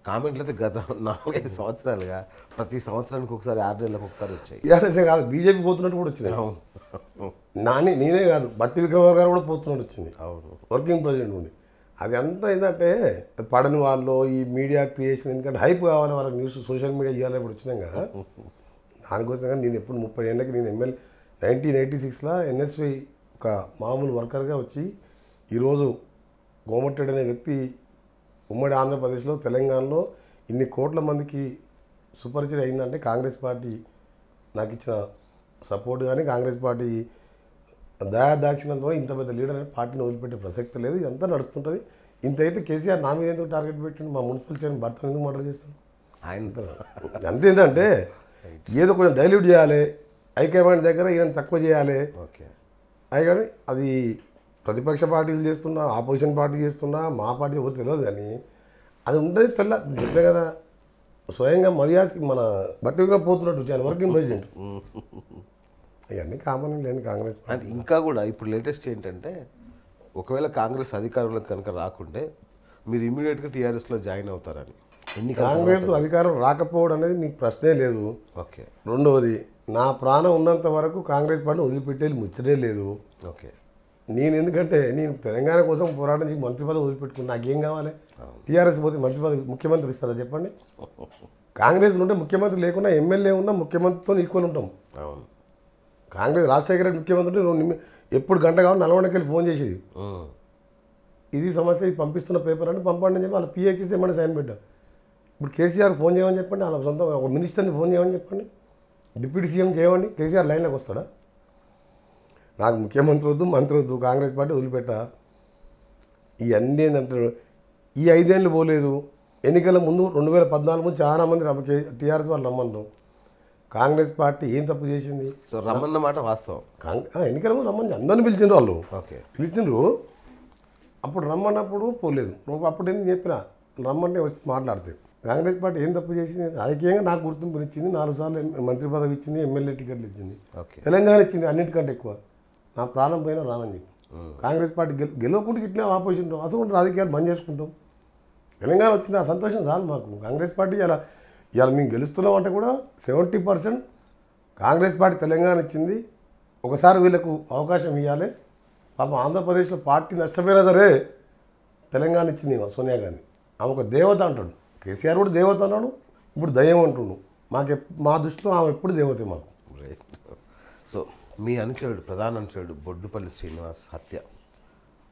కామెంట్లు అయితే గత నాలుగైదు సంవత్సరాలుగా ప్రతి సంవత్సరానికి ఒకసారి ఆరు నెలలకు ఒకసారి వచ్చాయి టీఆర్ఎస్ కాదు బీజేపీ పోతున్నట్టు కూడా వచ్చింది అవును నాని నేనే కాదు బట్టి విక్రమార్ గారు కూడా పోతున్నట్టు వచ్చింది అవును వర్కింగ్ ప్రెసిడెంట్ ఉండి అది ఎంత ఏంటంటే పడని వాళ్ళు ఈ మీడియా క్రియేషన్ ఎందుకంటే హైప్ కావాలి వాళ్ళకి న్యూస్ సోషల్ మీడియా ఇవ్వాలి ఇప్పుడు వచ్చినాక దానికోసం నేను ఎప్పుడు ముప్పై ఏళ్ళకి నేను ఎమ్మెల్యే నైన్టీన్ ఎయిటీ సిక్స్లో ఎన్ఎస్వి ఒక మామూలు వర్కర్గా వచ్చి ఈరోజు గోమట్టెడ్ అనే వ్యక్తి ఉమ్మడి ఆంధ్రప్రదేశ్లో తెలంగాణలో ఇన్ని కోట్ల మందికి సుపరిచిత అయిందంటే కాంగ్రెస్ పార్టీ నాకు ఇచ్చిన సపోర్ట్ కానీ కాంగ్రెస్ పార్టీ దయాదాక్షిణ్యంతో ఇంత పెద్ద లీడర్ పార్టీని వదిలిపెట్టే ప్రసక్తి లేదు ఇదంతా నడుస్తుంటుంది ఇంత అయితే కేసీఆర్ నా మీద ఎందుకు టార్గెట్ పెట్టిండు మా మున్సిపల్ చైర్మన్ భర్త ఎందుకు మర్డర్ చేస్తాను ఆయన అంతే ఏంటంటే ఏదో కొంచెం డైల్యూట్ చేయాలి హైకమాండ్ దగ్గర ఈయన తక్కువ చేయాలి ఓకే అయ్యాడు అది ప్రతిపక్ష పార్టీలు చేస్తున్నా ఆపోజిషన్ పార్టీ చేస్తున్నా మా పార్టీ ఎవరు తెలియదు కానీ అది ఉంటుంది తెల్ల చెప్పే కదా స్వయంగా మర్యాదకి మన బట్టి పోతున్నట్టు వచ్చాను వర్కింగ్ ప్రెసిడెంట్ అవన్నీ కామన్ లేని కాంగ్రెస్ అండ్ ఇంకా కూడా ఇప్పుడు లేటెస్ట్ ఏంటంటే ఒకవేళ కాంగ్రెస్ అధికారంలోకి కనుక రాకుంటే మీరు ఇమీడియట్గా టీఆర్ఎస్లో జాయిన్ అవుతారని ఎన్ని కాంగ్రెస్ అధికారం రాకపోవడం అనేది నీకు ప్రశ్నే లేదు ఓకే రెండవది నా ప్రాణం ఉన్నంత వరకు కాంగ్రెస్ పార్టీని వదిలిపెట్టేది ముచ్చడే లేదు ఓకే నేను ఎందుకంటే నేను తెలంగాణ కోసం పోరాటం చేసి మంత్రి పదవి వదిలిపెట్టుకుని నాకేం కావాలి టీఆర్ఎస్ పోతే మంత్రి పదవి ముఖ్యమంత్రి ఇస్తారా చెప్పండి (laughs) కాంగ్రెస్ ఉంటే ముఖ్యమంత్రి లేకుండా ఎమ్మెల్యే ఉన్నా ముఖ్యమంత్రితో ఈక్వల్ ఉంటాం అవును కాంగ్రెస్ రాజశేఖర రెడ్డి ముఖ్యమంత్రి నువ్వు ఎప్పుడు గంట కావాలి వెళ్ళి ఫోన్ చేసేది ఇది సమస్య ఇది పంపిస్తున్న పేపర్ అని పంపండి అని చెప్పి వాళ్ళ పిఏకి ఇస్తే ఏమన్నా సైన్ పెట్టాం ఇప్పుడు కేసీఆర్ ఫోన్ చేయమని చెప్పండి వాళ్ళ సొంత ఒక మినిస్టర్ని ఫోన్ చేయమని చెప్పండి డిప్యూటీ సీఎం చేయమండి కేసీఆర్ లైన్లోకి వస్తాడా నాకు ముఖ్యమంత్రి వద్దు మంత్రి వద్దు కాంగ్రెస్ పార్టీ వదిలిపెట్ట ఇవన్నీ ఏంటంటారు ఈ ఐదేళ్ళు పోలేదు ఎన్నికల ముందు రెండు వేల పద్నాలుగు చాలా మంది టీఆర్ఎస్ వాళ్ళు రమ్మన్నారు కాంగ్రెస్ పార్టీ ఏం తప్పు చేసింది సో రమ్మన్న మాట వాస్తవం ఎన్నికల రమ్మని అందరిని పిలిచిండ్రు వాళ్ళు ఓకే పిలిచిండ్రు అప్పుడు రమ్మన్నప్పుడు పోలేదు అప్పుడు ఏం చెప్పిన రమ్మంటే వచ్చి మాట్లాడితే కాంగ్రెస్ పార్టీ ఏం తప్పు చేసింది రాజకీయంగా నాకు గుర్తింపు ఇచ్చింది నాలుగు సార్లు మంత్రి పదవి ఇచ్చింది ఎమ్మెల్యే టికెట్లు ఇచ్చింది ఓకే తెలంగాణ ఇచ్చింది అన్నింటికంటే ఎక్కువ నా ప్రాణం పోయినా రానని చెప్పి కాంగ్రెస్ పార్టీ గెలు గెలవకుండా ఇట్లా ఆపోజిషన్ అసలు రాజకీయాలు బంద్ చేసుకుంటాం తెలంగాణ వచ్చింది ఆ సంతోషం చాలు మాకు కాంగ్రెస్ పార్టీ అలా ఇవాళ మేము గెలుస్తున్నాం అంటే కూడా seventy percent Congress party Telangana ఇచ్చింది ఒకసారి వీళ్ళకు అవకాశం ఇవ్వాలి పాపం ఆంధ్రప్రదేశ్లో పార్టీ నష్టపోయినా సరే తెలంగాణ ఇచ్చింది సోనియా గాంధీ ఆమె ఒక దేవత అంటాడు కేసీఆర్ కూడా దేవత అన్నాడు ఇప్పుడు దయ్యం అంటున్నాడు మాకు మా దృష్టిలో ఆమె ఎప్పుడు దేవత మాకు సో మీ అనుచరుడు ప్రధాన అనుచరుడు బొడ్డుపల్లి శ్రీనివాస్ హత్య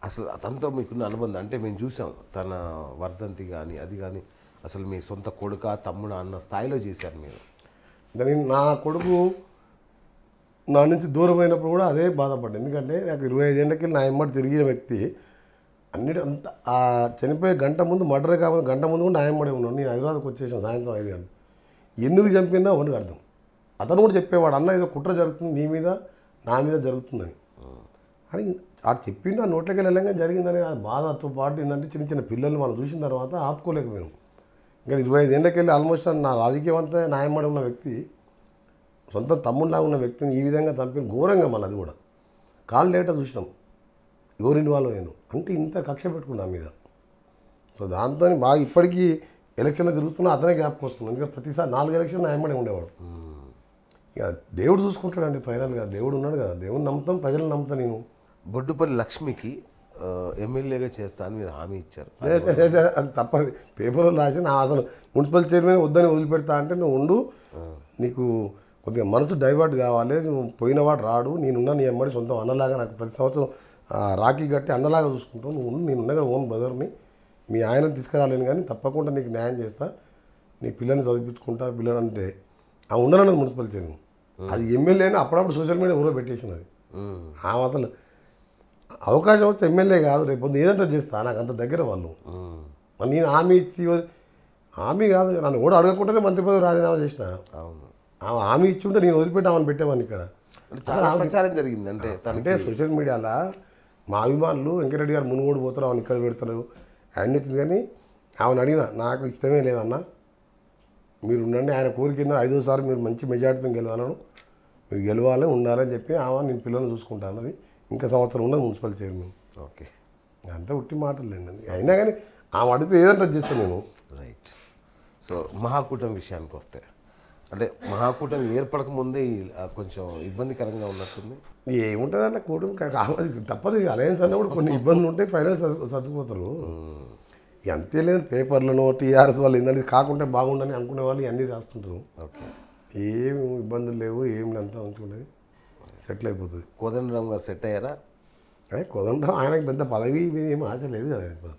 అసలు అతనితో మీకున్న అనుబంధం అంటే మేము చూసాం తన వర్ధంతి కానీ అది కానీ అసలు మీ సొంత కొడుక తమ్ముడు అన్న స్థాయిలో చేశారు మీరు దాని నా కొడుకు నా నుంచి దూరం అయినప్పుడు కూడా అదే బాధపడ్డా ఎందుకంటే నాకు ఇరవై ఐదేళ్ళకి నా ఎమ్మడి తిరిగిన వ్యక్తి అన్నిటి అంత ఆ చనిపోయే గంట ముందు మర్డరే కాకుండా గంట ముందు కూడా నా ఎమ్మడే ఉన్నాను నేను హైదరాబాద్కి వచ్చేసాను సాయంత్రం ఐదు గంటలు ఎందుకు చంపినా ఒకటి అర్థం అతను కూడా చెప్పేవాడు అన్న ఏదో కుట్ర జరుగుతుంది నీ మీద నా మీద జరుగుతుందని అని ఆడు చెప్పిండు ఆ నోట్లకి వెళ్ళంగా జరిగిందని ఆ బాధతో పాటు ఏంటంటే చిన్న చిన్న పిల్లలు మనం చూసిన తర్వాత ఆపుకోలేకపోయాము ఇంకా ఇరవై ఐదు ఏళ్ళకెళ్ళి ఆల్మోస్ట్ నా రాజకీయం అంతా న్యాయమడి ఉన్న వ్యక్తి సొంత తమ్ముళ్ళగా ఉన్న వ్యక్తిని ఈ విధంగా చంపిన ఘోరంగా మళ్ళీ అది కూడా కాళ్ళు లేట చూసినాం ఎవరు ఇన్వాల్వ్ అయ్యాను అంటే ఇంత కక్ష పెట్టుకున్నా మీద సో దాంతో బాగా ఇప్పటికీ ఎలక్షన్లు తిరుగుతున్నా అతనే జ్ఞాపకం వస్తుంది ఎందుకంటే ప్రతిసారి నాలుగు ఎలక్షన్ ఆయమ్మడే ఉండేవాడు ఇక దేవుడు చూసుకుంటాడండి ఫైనల్గా దేవుడు ఉన్నాడు కదా దేవుడు నమ్ముతాం ప్రజలు నమ్ముతాను నేను బొడ్డుపల్లి లక్ష్మికి ఎమ్మెల్యేగా చేస్తా అని మీరు హామీ ఇచ్చారు అది తప్పదు పేపర్లో రాసి నా అసలు మున్సిపల్ చైర్మన్ వద్దని వదిలిపెడతా అంటే నువ్వు ఉండు నీకు కొద్దిగా మనసు డైవర్ట్ కావాలి నువ్వు పోయినవాడు రాడు నేనున్న నీ అమ్మడి సొంతం అన్నలాగా నాకు ప్రతి సంవత్సరం రాఖీ కట్టి అన్నలాగా చూసుకుంటావు నువ్వు నేనున్నగా ఓన్ బ్రదర్ని మీ ఆయనను తీసుకురాలేను కానీ తప్పకుండా నీకు న్యాయం చేస్తా నీ పిల్లల్ని చదివించుకుంటా పిల్లలు అంటే ఆ ఉండనన్నది మున్సిపల్ చైర్మన్ అది ఎమ్మెల్యేని అప్పుడప్పుడు సోషల్ మీడియా ఊరో పెట్టేసినది ఆ మాత్రం అవకాశం వస్తే ఎమ్మెల్యే కాదు రేపు ఏదంటే చేస్తా నాకు అంత దగ్గర వాళ్ళు నేను హామీ ఇచ్చి హామీ కాదు నన్ను కూడా అడగకుండానే మంత్రి పదవి రాజీనామా చేసిన ఆమె హామీ ఇచ్చి ఉంటే నేను వదిలిపెట్టామని ఆమెను పెట్టామని ఇక్కడ చాలా ప్రచారం జరిగింది అంటే అంటే సోషల్ మీడియాలో మా అభిమానులు వెంకరెడ్డి గారు మునుగోడు పోతారు ఆమెను ఇక్కడ పెడతారు అన్నీ కానీ ఆమెను అడిగిన నాకు ఇష్టమే లేదన్నా మీరు ఉండండి ఆయన కోరిక ఐదో ఐదోసారి మీరు మంచి మెజార్టీతో గెలవాలను మీరు గెలవాలి ఉండాలని చెప్పి ఆమె నేను పిల్లల్ని చూసుకుంటాను అది ఇంకా సంవత్సరం ఉన్నది మున్సిపల్ చైర్మన్ ఓకే అంతా ఉట్టి మాటలేండి అయినా కానీ ఆమె అడిగితే ఏదంటే చేస్తాను నేను రైట్ సో మహాకూటం విషయానికి వస్తే అంటే మహాకూటం ఏర్పడక ముందే కొంచెం ఇబ్బందికరంగా ఉన్నట్టుంది ఏముంటుంది అంటే కూటమి తప్పదు అలయన్స్ అన్న కూడా కొన్ని ఇబ్బందులు ఉంటాయి ఫైనల్ చదువుకోతారు ఎంతే లేదు పేపర్లను టీఆర్ఎస్ వాళ్ళు ఏంటంటే కాకుంటే బాగుండని అనుకునే వాళ్ళు అన్నీ రాస్తుంటారు ఓకే ఏమి ఇబ్బందులు లేవు ఏం అంతా మంచిగా సెటిల్ అయిపోతుంది కోదండరామ్ గారు సెట్ అయ్యారా అదే కోదండరామ్ ఆయనకి పెద్ద పదవి ఏమి ఆశ లేదు కదా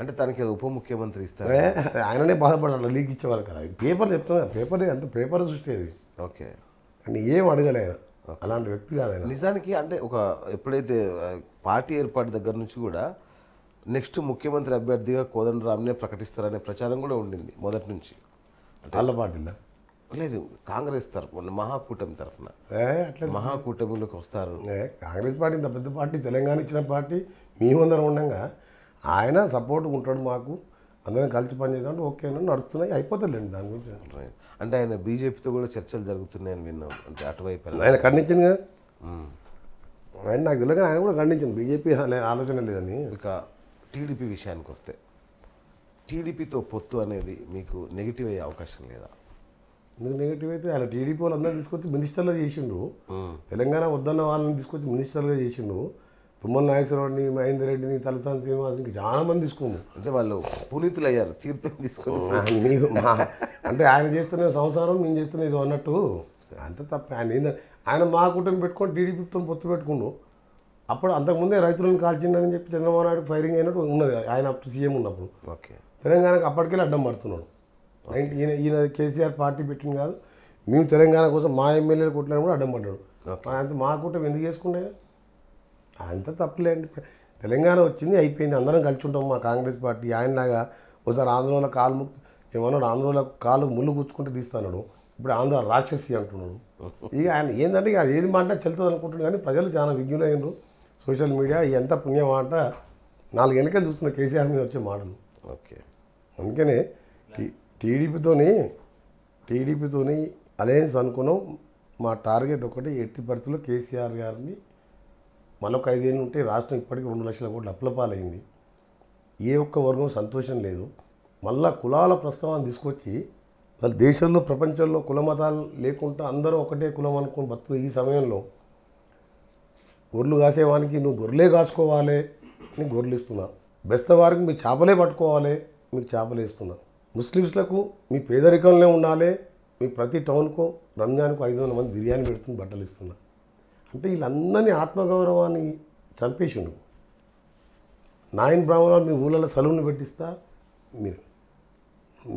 అంటే తనకి ఉప ముఖ్యమంత్రి ఇస్తారు ఆయననే బాధపడాలి లీక్ ఇచ్చేవారు కదా పేపర్ చెప్తున్నా పేపర్ అంత పేపర్ సృష్టి అది ఓకే అని ఏం అడగలేదు అలాంటి వ్యక్తి కాదు నిజానికి అంటే ఒక ఎప్పుడైతే పార్టీ ఏర్పాటు దగ్గర నుంచి కూడా నెక్స్ట్ ముఖ్యమంత్రి అభ్యర్థిగా కోదండరామ్నే ప్రకటిస్తారనే ప్రచారం కూడా ఉండింది మొదటి నుంచి వాళ్ళ పార్టీలో లేదు కాంగ్రెస్ తరఫున మహాకూటమి తరఫున మహాకూటమిలోకి వస్తారు కాంగ్రెస్ పార్టీ ఇంత పెద్ద పార్టీ తెలంగాణ ఇచ్చిన పార్టీ మేమందరం ఉండగా ఆయన సపోర్ట్ ఉంటాడు మాకు అందరం కలిసి పనిచేద్దాం ఓకే అని నడుస్తున్నాయి అయిపోతాడండి దాని గురించి అంటే ఆయన బీజేపీతో కూడా చర్చలు జరుగుతున్నాయని విన్నాం అంటే అటువైపు ఆయన ఖండించింది కదా hmm. ఆయన నాకు తెలియక ఆయన కూడా ఖండించింది బీజేపీ ఆలోచన లేదని ఇక టీడీపీ విషయానికి వస్తే టీడీపీతో పొత్తు అనేది మీకు నెగిటివ్ అయ్యే అవకాశం లేదా ఎందుకు నెగిటివ్ అయితే ఆయన టీడీపీ వాళ్ళందరూ తీసుకొచ్చి మినిస్టర్లో చేసిండు తెలంగాణ వద్దన్న వాళ్ళని తీసుకొచ్చి మినిస్టర్గా చేసిండు తుమ్మల నాగేశ్వరరావుని మహేందర్ రెడ్డిని తలసాని ఇంకా చాలా మంది తీసుకున్నాం అంటే వాళ్ళు పూలితులు అయ్యారు తీర్థం తీసుకుని మా అంటే ఆయన చేస్తున్న సంసారం నేను చేస్తున్న ఇది అన్నట్టు అంత తప్ప ఆయన ఆయన మా కుటుంబం పెట్టుకొని టీడీపీతో పొత్తు పెట్టుకున్నాం అప్పుడు అంతకుముందే రైతులను కాల్చిండని చెప్పి చంద్రబాబు నాయుడు ఫైరింగ్ అయినట్టు ఉన్నది ఆయన అప్పుడు సీఎం ఉన్నప్పుడు ఓకే తెలంగాణకు అప్పటికే అడ్డం పడుతున్నాడు ఈయన ఈయన కేసీఆర్ పార్టీ పెట్టింది కాదు మేము తెలంగాణ కోసం మా ఎమ్మెల్యేలు కొట్టినా కూడా అడ్డం పడ్డాడు అంత మా కూటమి ఎందుకు చేసుకునే అంత అండి తెలంగాణ వచ్చింది అయిపోయింది అందరం కలిసి ఉంటాం మా కాంగ్రెస్ పార్టీ ఆయనలాగా ఒకసారి ఆంధ్రలో కాలు ఏమన్నాడు ఆంధ్రలో కాలు ముళ్ళు గుచ్చుకుంటే తీస్తాను ఇప్పుడు ఆంధ్ర రాక్షసి అంటున్నాడు ఇక ఆయన ఏంటంటే అది ఏది మాట చెల్తుంది అనుకుంటున్నాడు కానీ ప్రజలు చాలా విజ్ఞులైనరు సోషల్ మీడియా ఎంత పుణ్యం అంట నాలుగు వెనకాల చూస్తున్న కేసీఆర్ మీద వచ్చే మాటలు ఓకే అందుకనే టీడీపీతోని టీడీపీతోని అలయన్స్ అనుకున్నాం మా టార్గెట్ ఒకటి ఎట్టి పరిస్థితుల్లో కేసీఆర్ గారిని మనొక ఐదేళ్ళు ఉంటే రాష్ట్రం ఇప్పటికీ రెండు లక్షల కోట్లు అప్లపాలైంది ఏ ఒక్క వర్గం సంతోషం లేదు మళ్ళా కులాల ప్రస్తావన తీసుకొచ్చి అసలు దేశంలో ప్రపంచంలో కుల మతాలు లేకుండా అందరూ ఒకటే కులం అనుకుని బతు ఈ సమయంలో గొర్రెలు కాసేవానికి నువ్వు గొర్రెలే కాసుకోవాలి అని గొర్రెలు ఇస్తున్నా బెస్తవారికి మీ చేపలే పట్టుకోవాలి మీకు చేపలు ముస్లిమ్స్లకు మీ పేదరికంలో ఉండాలి మీ ప్రతి టౌన్కు రంజాన్కు ఐదు వందల మంది బిర్యానీ పెడుతుంది బట్టలు ఇస్తున్నా అంటే వీళ్ళందరినీ ఆత్మగౌరవాన్ని నువ్వు నాయన్ బ్రాహ్మణాలు మీ ఊళ్ళలో సలూన్ పెట్టిస్తా మీరు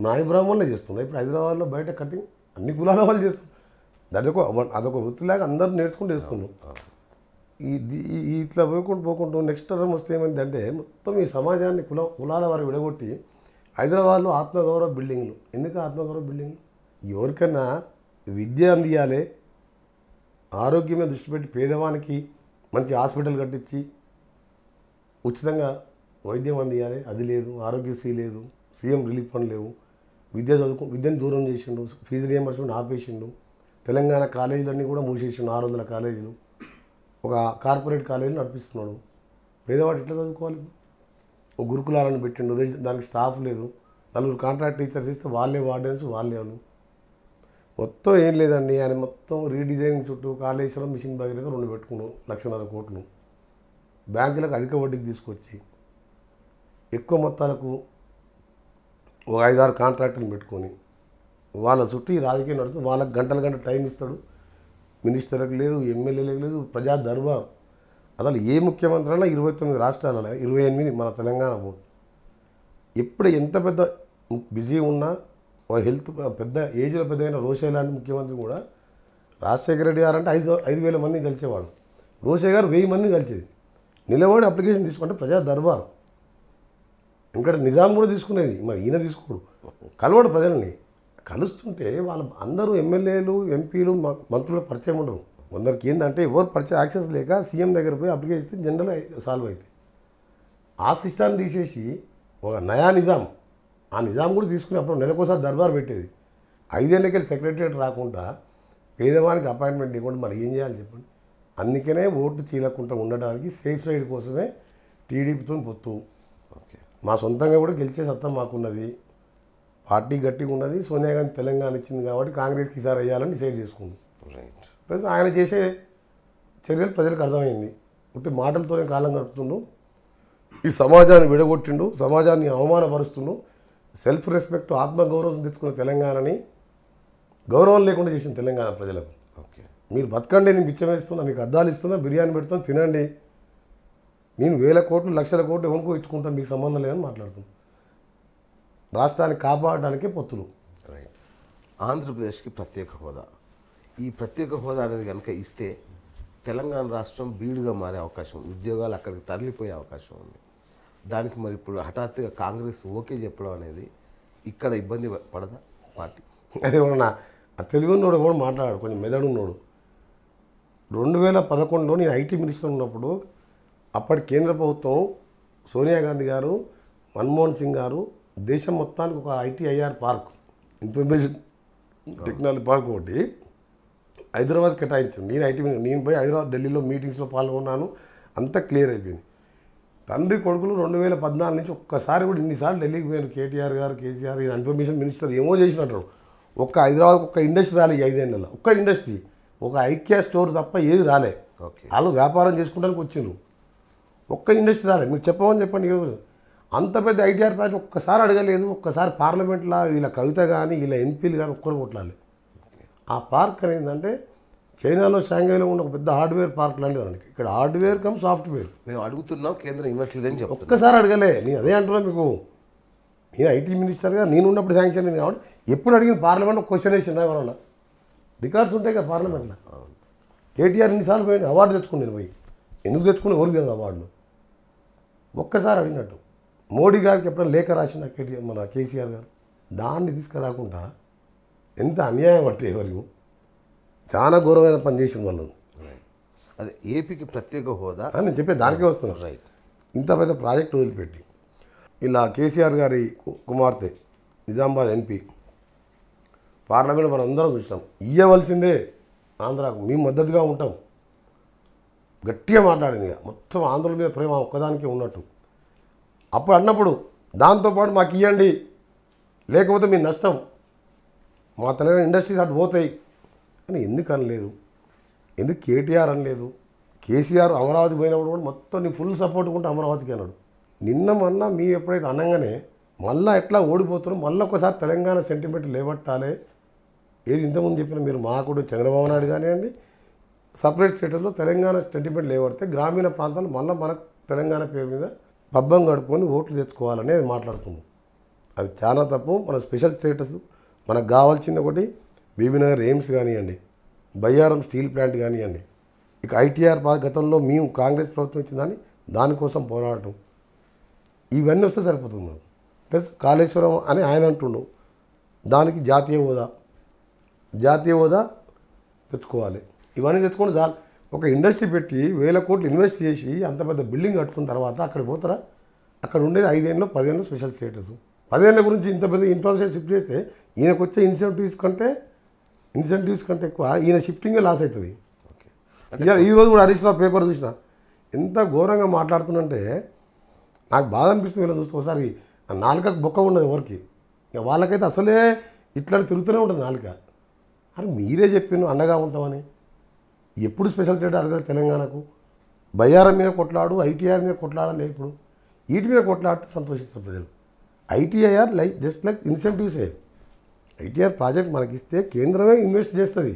నాయన్ బ్రాహ్మణులే చేస్తున్నారు ఇప్పుడు హైదరాబాద్లో బయట కటింగ్ అన్ని కులాల వాళ్ళు చేస్తున్నారు దానికో అదొక వృత్తిలాగా అందరూ నేర్చుకుంటూ చేస్తున్నారు ఈ ఇట్లా పోకుండా పోకుండా నెక్స్ట్ టర్మ్ వస్తే ఏమైంది అంటే మొత్తం ఈ సమాజాన్ని కుల కులాల వారు విడగొట్టి హైదరాబాద్లో ఆత్మగౌరవ బిల్డింగ్లు ఎందుకు ఆత్మగౌరవ బిల్డింగ్ ఎవరికన్నా విద్య అందియాలి ఆరోగ్యం మీద దృష్టి పెట్టి పేదవానికి మంచి హాస్పిటల్ కట్టించి ఉచితంగా వైద్యం అందియాలి అది లేదు ఆరోగ్యశ్రీ లేదు సీఎం రిలీఫ్ ఫండ్ లేవు విద్య చదువుకు విద్యను దూరం చేసిండు ఫీజు రియంబర్స్మెంట్ ఆపేసిండు తెలంగాణ కాలేజీలన్నీ కూడా మూసేసిండు ఆరు వందల కాలేజీలు ఒక కార్పొరేట్ కాలేజీలు నడిపిస్తున్నాడు పేదవాడు ఎట్లా చదువుకోవాలి ఒక గురుకులాలను పెట్టిండు దానికి స్టాఫ్ లేదు నలుగురు కాంట్రాక్ట్ టీచర్స్ ఇస్తే వాళ్ళే వార్డెన్స్ వాళ్ళే వాళ్ళు మొత్తం ఏం లేదండి ఆయన మొత్తం రీడిజైనింగ్ చుట్టూ కాళేశ్వరం మిషన్ భగీరథ రెండు పెట్టుకున్నాం లక్షన్నర కోట్లు బ్యాంకులకు అధిక వడ్డీకి తీసుకొచ్చి ఎక్కువ మొత్తాలకు ఒక ఐదారు కాంట్రాక్టులు పెట్టుకొని వాళ్ళ చుట్టూ ఈ రాజకీయం నడుస్తూ వాళ్ళకి గంటల గంట టైం ఇస్తాడు మినిస్టర్కి లేదు ఎమ్మెల్యేలకు లేదు ప్రజా దర్వా అసలు ఏ ముఖ్యమంత్రి అయినా ఇరవై తొమ్మిది రాష్ట్రాలలో ఇరవై ఎనిమిది మన తెలంగాణ పోదు ఎప్పుడు ఎంత పెద్ద బిజీ ఉన్నా హెల్త్ పెద్ద ఏజ్లో పెద్ద అయిన రోషే లాంటి ముఖ్యమంత్రి కూడా రాజశేఖర రెడ్డి గారు అంటే ఐదు ఐదు వేల మంది కలిసేవాడు రోషే గారు వెయ్యి మంది కలిసేది నిలబడి అప్లికేషన్ తీసుకుంటే ప్రజా దర్బారు ఎందుకంటే నిజాం కూడా తీసుకునేది మరి ఈయన తీసుకోడు కలవడు ప్రజల్ని కలుస్తుంటే వాళ్ళ అందరూ ఎమ్మెల్యేలు ఎంపీలు మంత్రులు పరిచయం ఉండరు కొందరికి ఏంటంటే ఎవరు పరిచయం యాక్సెస్ లేక సీఎం దగ్గర పోయి అప్లికేషన్ ఇస్తే జనరల్ సాల్వ్ అవుతాయి ఆ సిస్టాన్ని తీసేసి ఒక నయా నిజాం ఆ నిజాం కూడా తీసుకునేప్పుడు నెలకోసారి దర్బార్ పెట్టేది ఐదేళ్ళకెళ్ళి సెక్రటరియట్ రాకుండా పేదవానికి అపాయింట్మెంట్ ఇవ్వకుండా మరి ఏం చేయాలి చెప్పండి అందుకనే ఓటు చీలకుండా ఉండడానికి సేఫ్ సైడ్ కోసమే టీడీపీతో పొత్తు ఓకే మా సొంతంగా కూడా గెలిచే సత్తా మాకున్నది పార్టీ గట్టిగా ఉన్నది సోనియా గాంధీ తెలంగాణ ఇచ్చింది కాబట్టి కాంగ్రెస్కి ఈసారి వేయాలని డిసైడ్ చేసుకుంది రైట్ ప్రజలు ఆయన చేసే చర్యలు ప్రజలకు అర్థమైంది ఒకటి మాటలతోనే కాలం గడుపుతుండు ఈ సమాజాన్ని విడగొట్టిండు సమాజాన్ని అవమానపరుస్తుండు సెల్ఫ్ రెస్పెక్ట్ ఆత్మగౌరవం తెచ్చుకున్న తెలంగాణని గౌరవం లేకుండా చేసిన తెలంగాణ ప్రజలకు ఓకే మీరు బతకండి నేను బిచ్చం వేస్తున్నా మీకు అద్దాలు ఇస్తున్నా బిర్యానీ పెడుతున్నా తినండి నేను వేల కోట్లు లక్షల కోట్లు ఎవరికో ఇచ్చుకుంటాను మీకు సంబంధం లేదని మాట్లాడుతున్నాను రాష్ట్రాన్ని కాపాడడానికి పొత్తులు రైట్ ఆంధ్రప్రదేశ్కి ప్రత్యేక హోదా ఈ ప్రత్యేక హోదా అనేది కనుక ఇస్తే తెలంగాణ రాష్ట్రం బీడుగా మారే అవకాశం ఉద్యోగాలు అక్కడికి తరలిపోయే అవకాశం ఉంది దానికి మరి ఇప్పుడు హఠాత్తుగా కాంగ్రెస్ ఓకే చెప్పడం అనేది ఇక్కడ ఇబ్బంది పడదా పార్టీ అదే ఆ తెలుగు తెలుగున్నోడు కూడా మాట్లాడాడు కొంచెం మెదడున్నోడు రెండు వేల పదకొండులో నేను ఐటీ మినిస్టర్ ఉన్నప్పుడు అప్పటి కేంద్ర ప్రభుత్వం సోనియా గాంధీ గారు మన్మోహన్ సింగ్ గారు దేశం మొత్తానికి ఒక ITIR park information technology park ఒకటి హైదరాబాద్ కేటాయించాను నేను ఐటీ నేను పోయి హైదరాబాద్ ఢిల్లీలో మీటింగ్స్లో పాల్గొన్నాను అంతా క్లియర్ అయిపోయింది తండ్రి కొడుకులు రెండు వేల పద్నాలుగు నుంచి ఒక్కసారి కూడా ఇన్నిసార్లు ఢిల్లీకి పోయాను కేటీఆర్ గారు కేసీఆర్ ఇన్ఫర్మేషన్ మినిస్టర్ ఏమో చేసినట్టు ఒక్క హైదరాబాద్ ఒక్క ఇండస్ట్రీ రాలే ఐదేళ్ళ ఒక్క ఇండస్ట్రీ ఒక ఐక్యా స్టోర్ తప్ప ఏది రాలే వాళ్ళు వ్యాపారం చేసుకోవడానికి వచ్చిండ్రు ఒక్క ఇండస్ట్రీ రాలే మీరు చెప్పమని చెప్పండి అంత పెద్ద ఐటీఆర్ ప్యాచ్ ఒక్కసారి అడగలేదు ఒక్కసారి పార్లమెంట్లో వీళ్ళ కవిత కానీ వీళ్ళ ఎంపీలు కానీ ఒక్కరు కొట్లాలి ఆ పార్క్ అని ఏంటంటే చైనాలో షాంఘైలో ఉన్న ఒక పెద్ద హార్డ్వేర్ పార్క్ లాంటిది మనకి ఇక్కడ హార్డ్వేర్ కమ్ సాఫ్ట్వేర్ మేము అడుగుతున్నాం కేంద్రం అని చెప్పి ఒక్కసారి అడగలే నేను అదే అంటున్నా మీకు నేను ఐటీ మినిస్టర్గా నేను ఉన్నప్పుడు శాంక్షన్ అయింది కాబట్టి ఎప్పుడు అడిగిన పార్లమెంట్లో క్వశ్చన్ వేసిండు ఏమన్నా రికార్డ్స్ ఉంటాయి కదా పార్లమెంట్లో కేటీఆర్ ఎన్నిసార్లు పోయి అవార్డు తెచ్చుకుని నేను పోయి ఎందుకు తెచ్చుకుని ఎవరు కదా అవార్డు ఒక్కసారి అడిగినట్టు మోడీ గారికి ఎప్పుడైనా లేఖ రాసిన కేటీఆర్ మన కేసీఆర్ గారు దాన్ని తీసుకురాకుండా ఎంత అన్యాయం అంటే ఎవరు చాలా ఘోరమైన పని చేసిన వాళ్ళు అదే ఏపీకి ప్రత్యేక హోదా అని చెప్పే దానికే వస్తున్నారు రైట్ ఇంత పెద్ద ప్రాజెక్ట్ వదిలిపెట్టి ఇలా కేసీఆర్ గారి కుమార్తె నిజామాబాద్ ఎంపీ పార్లమెంట్ మనం అందరం చూసినాం ఇయ్యవలసిందే ఆంధ్రాకు మేము మద్దతుగా ఉంటాం గట్టిగా మాట్లాడింది మొత్తం ఆంధ్రుల మీద ప్రేమ ఒక్కదానికే ఉన్నట్టు అప్పుడు అన్నప్పుడు దాంతోపాటు మాకు ఇవ్వండి లేకపోతే మీ నష్టం మా తెలంగాణ ఇండస్ట్రీస్ అటు పోతాయి అని ఎందుకు అనలేదు ఎందుకు కేటీఆర్ అనలేదు కేసీఆర్ అమరావతి పోయినప్పుడు కూడా మొత్తం నీ ఫుల్ సపోర్ట్ ఉంటే అమరావతికి అన్నాడు నిన్న మొన్న మీ ఎప్పుడైతే అనగానే మళ్ళీ ఎట్లా ఓడిపోతున్నాం మళ్ళీ ఒకసారి తెలంగాణ సెంటిమెంట్ లేబట్టాలి ఏది ఇంతకుముందు చెప్పిన మీరు మాకుడు చంద్రబాబు నాయుడు కానివ్వండి సపరేట్ స్టేట్లో తెలంగాణ సెంటిమెంట్ లేబడితే గ్రామీణ ప్రాంతాలు మళ్ళీ మన తెలంగాణ పేరు మీద పబ్బం గడుపుకొని ఓట్లు తెచ్చుకోవాలనేది మాట్లాడుతుంది అది చాలా తప్పు మన స్పెషల్ స్టేటస్ మనకు కావాల్సింది ఒకటి బీబీనగర్ ఎయిమ్స్ కానివ్వండి బయ్యారం స్టీల్ ప్లాంట్ కానివ్వండి ఇక ఐటీఆర్ గతంలో మేము కాంగ్రెస్ ప్రభుత్వం ఇచ్చిందని దానికోసం పోరాడటం ఇవన్నీ వస్తే సరిపోతుంది మనం ప్లస్ కాళేశ్వరం అని ఆయన అంటుండు దానికి జాతీయ హోదా జాతీయ హోదా తెచ్చుకోవాలి ఇవన్నీ తెచ్చుకోండి చాలు ఒక ఇండస్ట్రీ పెట్టి వేల కోట్లు ఇన్వెస్ట్ చేసి అంత పెద్ద బిల్డింగ్ కట్టుకున్న తర్వాత అక్కడ పోతారా అక్కడ ఉండేది ఐదేళ్ళు పదేళ్ళు స్పెషల్ స్టేటస్ పదేళ్ళ గురించి ఇంత పెద్ద ఇన్ఫర్మేషన్ షిఫ్ట్ చేస్తే ఈయనకు వచ్చే ఇన్సెంటివ్స్ కంటే ఇన్సెంటివ్స్ కంటే ఎక్కువ ఈయన షిఫ్టింగే లాస్ అవుతుంది ఈ రోజు కూడా హరీష్ రావు పేపర్ చూసిన ఎంత ఘోరంగా మాట్లాడుతుందంటే నాకు బాధ అనిపిస్తుంది ఇలా చూస్తే ఒకసారి నాలుకకు బొక్క ఉండదు ఎవరికి వాళ్ళకైతే అసలే ఇట్లా తిరుగుతూనే ఉంటుంది నాలుక అరే మీరే చెప్పాను అండగా ఉంటామని ఎప్పుడు స్పెషల్ చేయడం అడగలేదు తెలంగాణకు బయ్యారం మీద కొట్లాడు ఐటీఆర్ మీద కొట్లాడలే ఇప్పుడు వీటి మీద కొట్లాడితే సంతోషిస్తారు ప్రజలు ఐటీఐఆర్ లైక్ జస్ట్ లైక్ ఇన్సెంటివ్సే ఐటీఆర్ ప్రాజెక్ట్ మనకిస్తే కేంద్రమే ఇన్వెస్ట్ చేస్తుంది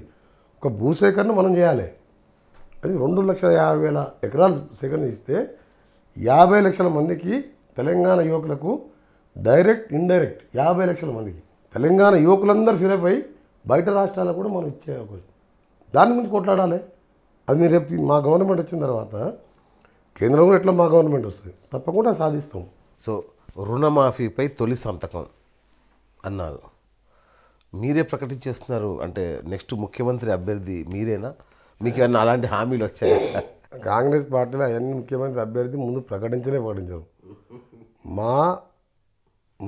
ఒక భూసేకరణ మనం చేయాలి అది రెండు లక్షల యాభై వేల ఎకరాలు సేకరణ ఇస్తే యాభై లక్షల మందికి తెలంగాణ యువకులకు డైరెక్ట్ ఇండైరెక్ట్ యాభై లక్షల మందికి తెలంగాణ యువకులందరూ ఫిల్ అయిపోయి బయట రాష్ట్రాలకు కూడా మనం ఇచ్చే అవకాశం దాని గురించి కొట్లాడాలి అది మీరు రేపు మా గవర్నమెంట్ వచ్చిన తర్వాత కేంద్రం కూడా ఎట్లా మా గవర్నమెంట్ వస్తుంది తప్పకుండా సాధిస్తాం సో రుణమాఫీపై తొలి సంతకం అన్నారు మీరే ప్రకటించేస్తున్నారు అంటే నెక్స్ట్ ముఖ్యమంత్రి అభ్యర్థి మీరేనా మీకు ఏమన్నా అలాంటి హామీలు వచ్చాయి కాంగ్రెస్ పార్టీలో అవన్నీ ముఖ్యమంత్రి అభ్యర్థి ముందు ప్రకటించలే ప్రకటించారు మా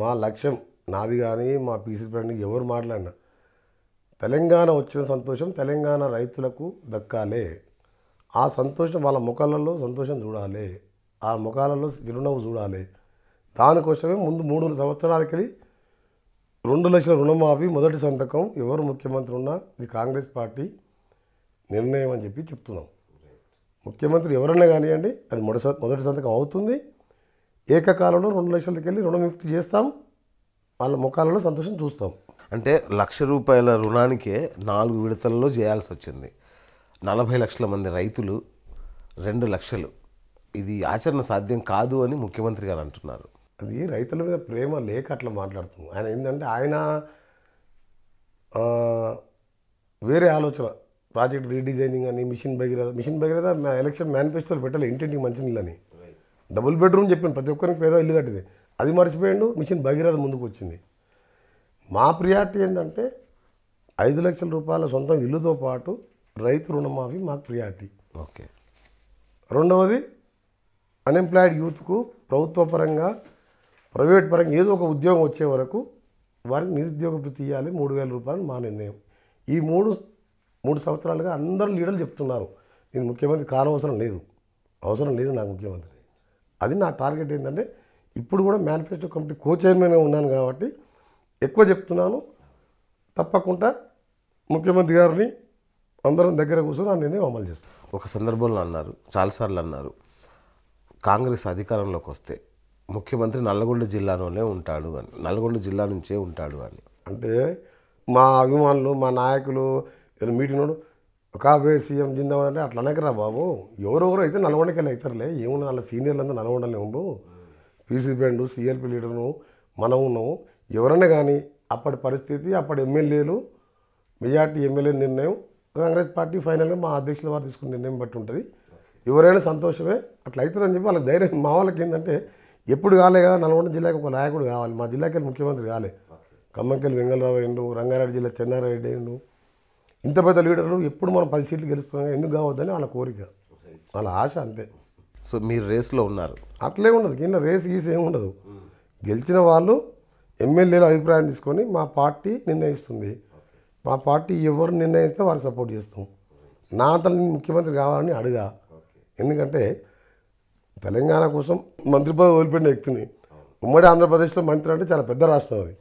మా లక్ష్యం నాది కానీ మా పీసీ ఫ్రెండ్కి ఎవరు మాట్లాడినా తెలంగాణ వచ్చిన సంతోషం తెలంగాణ రైతులకు దక్కాలే ఆ సంతోషం వాళ్ళ ముఖాలలో సంతోషం చూడాలి ఆ ముఖాలలో చిరునవ్వు చూడాలి దానికోసమే ముందు మూడు సంవత్సరాలకి రెండు లక్షల రుణమాఫీ మొదటి సంతకం ఎవరు ముఖ్యమంత్రి ఉన్నా ఇది కాంగ్రెస్ పార్టీ నిర్ణయం అని చెప్పి చెప్తున్నాం ముఖ్యమంత్రి ఎవరన్నా కానివ్వండి అది మొదటి మొదటి సంతకం అవుతుంది ఏకకాలంలో రెండు లక్షలకి వెళ్ళి రుణ విముక్తి చేస్తాం వాళ్ళ ముఖాలలో సంతోషం చూస్తాం అంటే లక్ష రూపాయల రుణానికే నాలుగు విడతల్లో చేయాల్సి వచ్చింది నలభై లక్షల మంది రైతులు రెండు లక్షలు ఇది ఆచరణ సాధ్యం కాదు అని ముఖ్యమంత్రి గారు అంటున్నారు అది రైతుల మీద ప్రేమ లేక అట్లా మాట్లాడుతుంది ఆయన ఏంటంటే ఆయన వేరే ఆలోచన ప్రాజెక్ట్ రీడిజైనింగ్ అని mission Bhagiratha mission Bhagiratha election మేనిఫెస్టోలు పెట్టాలి ఇంటింటికి మంచి నీళ్ళని డబుల్ బెడ్రూమ్ చెప్పాను ప్రతి ఒక్కరికి పేద ఇల్లు కట్టింది అది మర్చిపోయాడు మిషన్ భగీరథ ముందుకు వచ్చింది మా ప్రియారిటీ ఏంటంటే ఐదు లక్షల రూపాయల సొంతం ఇల్లుతో పాటు రైతు రుణమాఫీ మాకు ప్రియారిటీ ఓకే రెండవది అన్ఎంప్లాయిడ్ యూత్కు ప్రభుత్వపరంగా ప్రైవేట్ పరంగా ఏదో ఒక ఉద్యోగం వచ్చే వరకు వారికి నిరుద్యోగ వృత్తి ఇవ్వాలి మూడు వేల రూపాయలు మా నిర్ణయం ఈ మూడు మూడు సంవత్సరాలుగా అందరూ లీడర్లు చెప్తున్నారు నేను ముఖ్యమంత్రి కానవసరం లేదు అవసరం లేదు నాకు ముఖ్యమంత్రి అది నా టార్గెట్ ఏంటంటే ఇప్పుడు కూడా మేనిఫెస్టో కమిటీ కో చైర్మన్గా ఉన్నాను కాబట్టి ఎక్కువ చెప్తున్నాను తప్పకుండా ముఖ్యమంత్రి గారిని అందరం దగ్గర కూర్చొని ఆ నిర్ణయం అమలు చేస్తాను ఒక సందర్భంలో అన్నారు చాలాసార్లు అన్నారు కాంగ్రెస్ అధికారంలోకి వస్తే ముఖ్యమంత్రి నల్గొండ జిల్లాలోనే ఉంటాడు అని నల్గొండ జిల్లా నుంచే ఉంటాడు అని అంటే మా అభిమానులు మా నాయకులు మీటింగ్ కాబోయే సీఎం జిందాబాద్ అంటే అట్లా రా బాబు ఎవరెవరు అయితే నల్గొండకెళ్ళి అవుతారులే ఏమున్నా వాళ్ళ సీనియర్లు అంతా నల్గొండలే ఉండు పీసీపీ అండ్ సిఎల్పి లీడర్ను మనం ఉన్నాము ఎవరైనా కానీ అప్పటి పరిస్థితి అప్పటి ఎమ్మెల్యేలు మెజార్టీ ఎమ్మెల్యే నిర్ణయం కాంగ్రెస్ పార్టీ ఫైనల్గా మా అధ్యక్షుల వారు తీసుకున్న నిర్ణయం బట్టి ఉంటుంది ఎవరైనా సంతోషమే అట్లా అవుతారని చెప్పి వాళ్ళ ధైర్యం మా వాళ్ళకి ఏంటంటే ఎప్పుడు కాలే కదా నల్గొండ జిల్లాకి ఒక నాయకుడు కావాలి మా జిల్లాకి ముఖ్యమంత్రి కాలే కమ్మంకెళ్ళి వెంగళరావు అయిండు రంగారెడ్డి జిల్లా చెన్నారెడ్డి అయిండు ఇంత పెద్ద లీడర్లు ఎప్పుడు మనం పది సీట్లు గెలుస్తాం ఎందుకు కావద్దని వాళ్ళ కోరిక వాళ్ళ ఆశ అంతే సో మీరు రేస్లో ఉన్నారు అట్లే ఉండదు కింద రేస్ గీసి ఏమి ఉండదు గెలిచిన వాళ్ళు ఎమ్మెల్యేల అభిప్రాయం తీసుకొని మా పార్టీ నిర్ణయిస్తుంది మా పార్టీ ఎవరు నిర్ణయిస్తే వారికి సపోర్ట్ చేస్తాం నా అతను ముఖ్యమంత్రి కావాలని అడుగా ఎందుకంటే తెలంగాణ కోసం మంత్రి పదవి వదిలిపెట్టిన వ్యక్తిని ఉమ్మడి ఆంధ్రప్రదేశ్లో మంత్రి అంటే చాలా పెద్ద రాష్ట్రం అది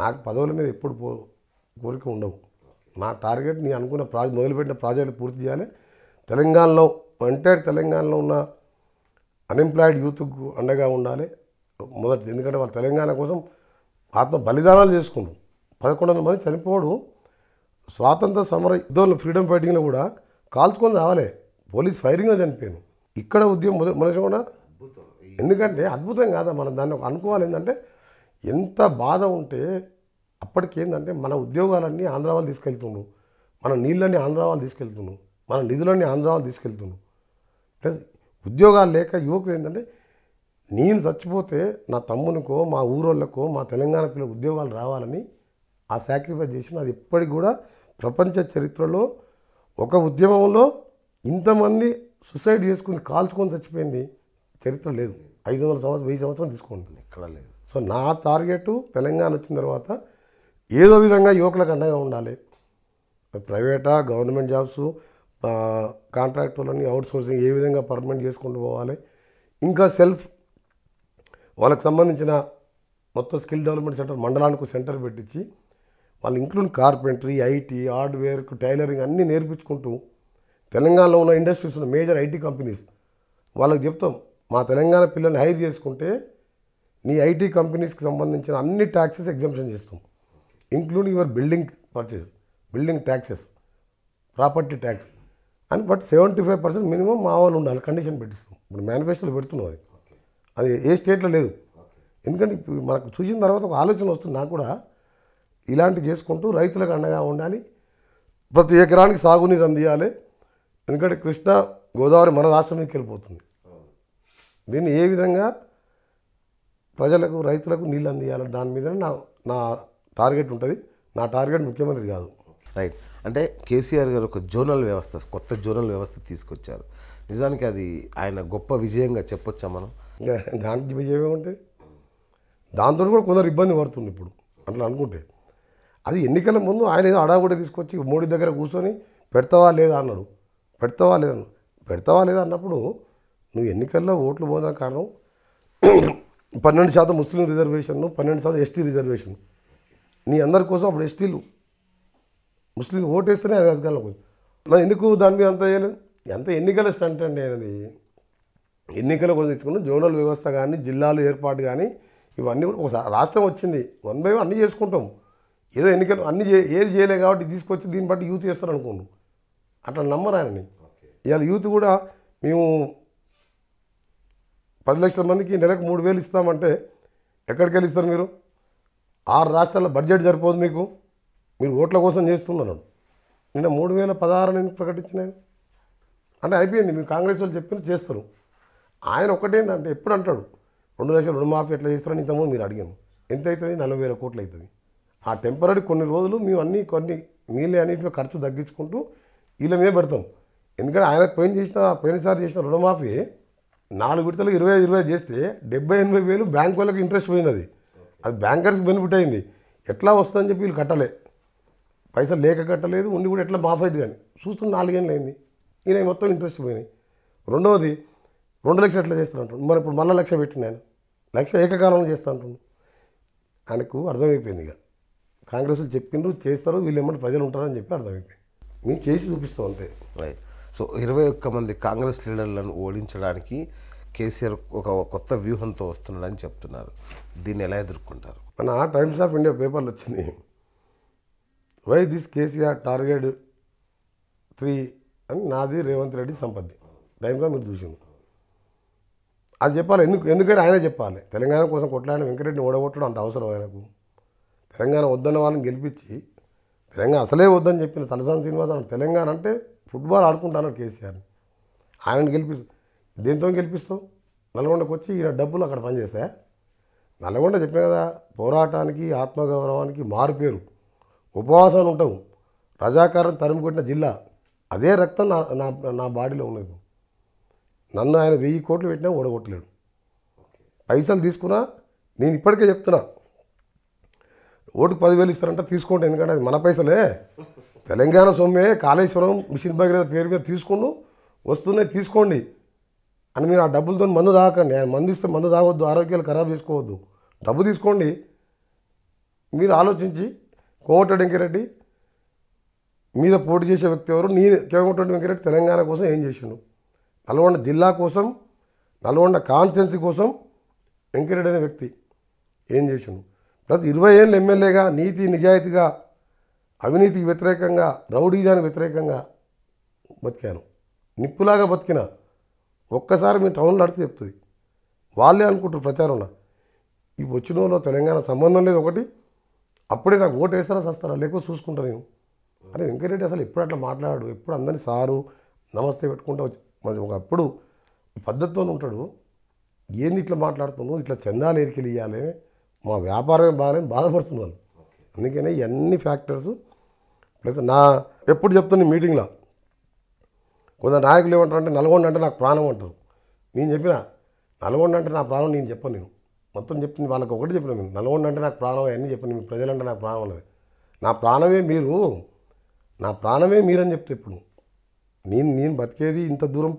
నాకు పదవుల మీద ఎప్పుడు పో కోరిక ఉండవు నా టార్గెట్ నేను అనుకున్న ప్రాజెక్ట్ మొదలుపెట్టిన ప్రాజెక్టులు పూర్తి చేయాలి తెలంగాణలో ఎంటైర్ తెలంగాణలో ఉన్న అన్ఎంప్లాయిడ్ యూత్కు అండగా ఉండాలి మొదటి ఎందుకంటే వాళ్ళు తెలంగాణ కోసం ఆత్మ బలిదానాలు చేసుకుంటారు పదకొండు వందల మంది చనిపోవడం స్వాతంత్ర సమర యుద్ధంలో ఫ్రీడమ్ ఫైటింగ్లో కూడా కాల్చుకొని రావాలి పోలీస్ ఫైరింగ్లో చనిపోయాను ఇక్కడ ఉద్యమం మనిషి కూడా ఎందుకంటే అద్భుతం కాదా మనం దాన్ని ఒక అనుకోవాలి ఏంటంటే ఎంత బాధ ఉంటే అప్పటికేందంటే మన ఉద్యోగాలన్నీ ఆంధ్ర వాళ్ళు తీసుకెళ్తుండ్రు మన నీళ్ళని ఆంధ్ర వాళ్ళు తీసుకెళ్తుండ్రు మన నిధులన్నీ ఆంధ్ర వాళ్ళు తీసుకెళ్తుండ్రు ప్లస్ ఉద్యోగాలు లేక యువకులు ఏంటంటే నేను చచ్చిపోతే నా తమ్మునికో మా ఊరోళ్ళకో మా తెలంగాణ పిల్లల ఉద్యోగాలు రావాలని ఆ సాక్రిఫైస్ చేసిన అది ఎప్పటికి కూడా ప్రపంచ చరిత్రలో ఒక ఉద్యమంలో ఇంతమంది సుసైడ్ చేసుకుని కాల్చుకొని చచ్చిపోయింది చరిత్ర లేదు ఐదు వందల సంవత్సరం వెయ్యి సంవత్సరం తీసుకుంటుంది ఎక్కడ లేదు సో నా టార్గెట్ తెలంగాణ వచ్చిన తర్వాత ఏదో విధంగా యువకులకు అండగా ఉండాలి ప్రైవేటా గవర్నమెంట్ జాబ్స్ కాంట్రాక్టులని అవుట్ సోర్సింగ్ ఏ విధంగా పర్మనెంట్ చేసుకుంటూ పోవాలి ఇంకా సెల్ఫ్ వాళ్ళకి సంబంధించిన మొత్తం స్కిల్ డెవలప్మెంట్ సెంటర్ మండలానికి సెంటర్ పెట్టించి వాళ్ళు include carpentry IT hardware tailoring అన్నీ నేర్పించుకుంటూ తెలంగాణలో ఉన్న ఇండస్ట్రీస్ ఉన్న మేజర్ ఐటీ కంపెనీస్ వాళ్ళకి చెప్తాం మా తెలంగాణ పిల్లల్ని హైర్ చేసుకుంటే నీ ఐటీ కంపెనీస్కి సంబంధించిన అన్ని ట్యాక్సెస్ ఎగ్జామ్షన్ చేస్తాం including your building purchase building taxes property tax అని but seventy five percent minimum మా వాళ్ళు ఉండాలి కండిషన్ పెట్టిస్తాం ఇప్పుడు మేనిఫెస్టోలో పెడుతున్నాం అది అది ఏ స్టేట్లో లేదు ఎందుకంటే మనకు చూసిన తర్వాత ఒక ఆలోచన వస్తుంది నాకు కూడా ఇలాంటివి చేసుకుంటూ రైతులకు అండగా ఉండాలి ప్రతి ఎకరానికి సాగునీరు అందియాలి ఎందుకంటే కృష్ణ గోదావరి మన రాష్ట్రంలోకి వెళ్ళిపోతుంది దీన్ని ఏ విధంగా ప్రజలకు రైతులకు నీళ్ళు అందియాలి దాని మీద నా నా టార్గెట్ ఉంటుంది నా టార్గెట్ ముఖ్యమంత్రి కాదు రైట్ అంటే కేసీఆర్ గారు ఒక జోనల్ వ్యవస్థ కొత్త జోనల్ వ్యవస్థ తీసుకొచ్చారు నిజానికి అది ఆయన గొప్ప విజయంగా చెప్పొచ్చా మనం దానికి విజయం ఏమంటే దాంతో కూడా కొందరు ఇబ్బంది పడుతుంది ఇప్పుడు అట్లా అనుకుంటే అది ఎన్నికల ముందు ఆయన ఏదో కూడా తీసుకొచ్చి మోడీ దగ్గర కూర్చొని పెడతావా లేదా అన్నాడు పెడతావా లేదా పెడతావా లేదా అన్నప్పుడు నువ్వు ఎన్నికల్లో ఓట్లు పోదా కారణం పన్నెండు శాతం ముస్లిం రిజర్వేషన్ పన్నెండు శాతం ఎస్టీ రిజర్వేషన్ నీ అందరి కోసం అప్పుడు ఎస్టీలు ముస్లిం ఓటేస్తేనే అది అధికారంలో మరి ఎందుకు దాని మీద అంత వేయలేదు ఎంత ఎన్నికల స్టంట్ అండి అనేది ఎన్నికల కోసం తెచ్చుకున్న జోనల్ వ్యవస్థ కానీ జిల్లాలు ఏర్పాటు కానీ ఇవన్నీ కూడా ఒక రాష్ట్రం వచ్చింది వన్ బై వన్ అన్నీ చేసుకుంటాం ఏదో ఎన్నికలు అన్ని ఏది చేయలేదు కాబట్టి తీసుకొచ్చి దీన్ని బట్టి యూత్ చేస్తారు అనుకోండి అట్లా నమ్మరు ఆయనని ఇవాళ యూత్ కూడా మేము పది లక్షల మందికి నెలకు మూడు వేలు ఇస్తామంటే ఎక్కడికి వెళ్ళి ఇస్తారు మీరు ఆరు రాష్ట్రాల బడ్జెట్ సరిపోదు మీకు మీరు ఓట్ల కోసం చేస్తున్నాను నిన్న మూడు వేల పదహారు నేను ప్రకటించిన అంటే అయిపోయింది మీరు కాంగ్రెస్ వాళ్ళు చెప్పిన చేస్తారు ఆయన అంటే ఎప్పుడు అంటాడు రెండు లక్షల రుణమాఫీ ఎట్లా చేస్తారని ఇంతకుముందు మీరు అడిగాను ఎంత అవుతుంది నలభై వేల కోట్లు అవుతుంది ఆ టెంపరీ కొన్ని రోజులు మేము అన్నీ కొన్ని మీలే అన్నింటిలో ఖర్చు తగ్గించుకుంటూ వీళ్ళ మీద పెడతాం ఎందుకంటే ఆయన పైన చేసిన పోయినసారి చేసిన రుణమాఫీ నాలుగు విడతలు ఇరవై ఇరవై చేస్తే డెబ్బై ఎనభై వేలు బ్యాంక్ వాళ్ళకి ఇంట్రెస్ట్ పోయింది అది బ్యాంకర్స్కి బ్యాంకర్స్ బెనిఫిట్ అయింది ఎట్లా వస్తుందని చెప్పి వీళ్ళు కట్టలే పైసలు లేక కట్టలేదు ఉండి కూడా ఎట్లా మాఫ్ అయింది కానీ చూస్తున్న నాలుగేళ్ళు అయింది ఈయన మొత్తం ఇంట్రెస్ట్ పోయినాయి రెండవది రెండు లక్షలు ఎట్లా చేస్తాను అంటున్నాను మరి ఇప్పుడు మళ్ళీ లక్ష పెట్టిన నేను లక్ష ఏకకాలంలో చేస్తా అంటున్నాను ఆయనకు అర్థమైపోయింది ఇక కాంగ్రెస్లు చెప్పిండ్రు చేస్తారు వీళ్ళు ఏమంటే ప్రజలు ఉంటారని చెప్పి అర్థమైపోయింది మేము చేసి చూపిస్తూ అంతే రైట్ సో ఇరవై ఒక్క మంది కాంగ్రెస్ లీడర్లను ఓడించడానికి కేసీఆర్ ఒక కొత్త వ్యూహంతో వస్తున్నాడని చెప్తున్నారు దీన్ని ఎలా ఎదుర్కొంటారు మన ఆ టైమ్స్ ఆఫ్ ఇండియా పేపర్లు వచ్చింది why this KCR target three అని నాది రేవంత్ రెడ్డి సంపత్తి టైంలో మీరు చూసింది అది చెప్పాలి ఎందుకు ఎందుకని ఆయన చెప్పాలి తెలంగాణ కోసం కొట్లాడిన వెంకటరెడ్డిని ఓడగొట్టడం అంత అవసరం ఆయనకు తెలంగాణ వద్దన్న వాళ్ళని గెలిపించి తెలంగాణ అసలే వద్దని చెప్పిన తలసాని శ్రీనివాస తెలంగాణ అంటే ఫుట్బాల్ ఆడుకుంటాను కేసీఆర్ ఆయన గెలిపి దేంతో గెలిపిస్తాం నల్గొండకు వచ్చి ఈయన డబ్బులు అక్కడ పనిచేసా నల్గొండ చెప్పిన కదా పోరాటానికి ఆత్మగౌరవానికి మారుపేరు ఉపవాసం ఉంటాం రజాకారం తరిమి కొట్టిన జిల్లా అదే రక్తం నా నా నా బాడీలో ఉన్నది నన్ను ఆయన వెయ్యి కోట్లు పెట్టినా ఓడగొట్టలేడు పైసలు తీసుకున్నా నేను ఇప్పటికే చెప్తున్నా ఓటుకు పదివేలు ఇస్తారంటే తీసుకోండి ఎందుకంటే అది మన పైసలే తెలంగాణ సొమ్మే కాళేశ్వరం మిషన్ భగీరథ పేరు మీద తీసుకోండు వస్తున్నాయి తీసుకోండి అని మీరు ఆ డబ్బులతో మందు తాకండి ఆయన మందు ఇస్తే మందు తాగొద్దు ఆరోగ్యాలు ఖరాబ్ చేసుకోవద్దు డబ్బు తీసుకోండి మీరు ఆలోచించి కోమట వెంకరెడ్డి మీద పోటీ చేసే వ్యక్తి ఎవరు నేను కోమటరెడ్డి వెంకరెడ్డి తెలంగాణ కోసం ఏం చేసిండు నల్గొండ జిల్లా కోసం నల్గొండ కాన్స్టిట్యున్సీ కోసం వెంకరెడ్డి అనే వ్యక్తి ఏం చేసిండు గత ఇరవై ఏళ్ళు ఎమ్మెల్యేగా నీతి నిజాయితీగా అవినీతికి వ్యతిరేకంగా రౌడీజానికి వ్యతిరేకంగా బతికాను నిప్పులాగా బతికిన ఒక్కసారి మీ టౌన్లో అడితే చెప్తుంది వాళ్ళే అనుకుంటారు ప్రచారంలో ఈ వచ్చిన వాళ్ళు తెలంగాణ సంబంధం లేదు ఒకటి అప్పుడే నాకు ఓటు వేస్తారా సస్తారా లేకపోతే చూసుకుంటా నేను అరే వెంకటరెడ్డి అసలు ఎప్పుడు అట్లా మాట్లాడాడు ఎప్పుడు అందరినీ సారు నమస్తే పెట్టుకుంటా మరి ఒకప్పుడు పద్ధతితో ఉంటాడు ఏంది ఇట్లా మాట్లాడుతున్నావు ఇట్లా చందాలు ఎరికెళ్ళి ఇవ్వాలి మా వ్యాపారమే బాగానే బాధపడుతున్న వాళ్ళు అందుకనే ఇవన్నీ ఫ్యాక్టర్స్ ప్లస్ నా ఎప్పుడు చెప్తున్న మీటింగ్లో కొంత నాయకులు ఏమంటారు అంటే నల్గొండ అంటే నాకు ప్రాణం అంటారు నేను చెప్పిన నల్గొండ అంటే నా ప్రాణం నేను చెప్పను నేను మొత్తం చెప్తుంది వాళ్ళకి ఒకటి చెప్పిన నేను నల్గొండ అంటే నాకు ప్రాణం అవన్నీ చెప్పను మీ ప్రజలంటే నాకు ప్రాణం అన్నది నా ప్రాణమే మీరు నా ప్రాణమే మీరని చెప్తే ఇప్పుడు నేను నేను బతికేది ఇంత దూరం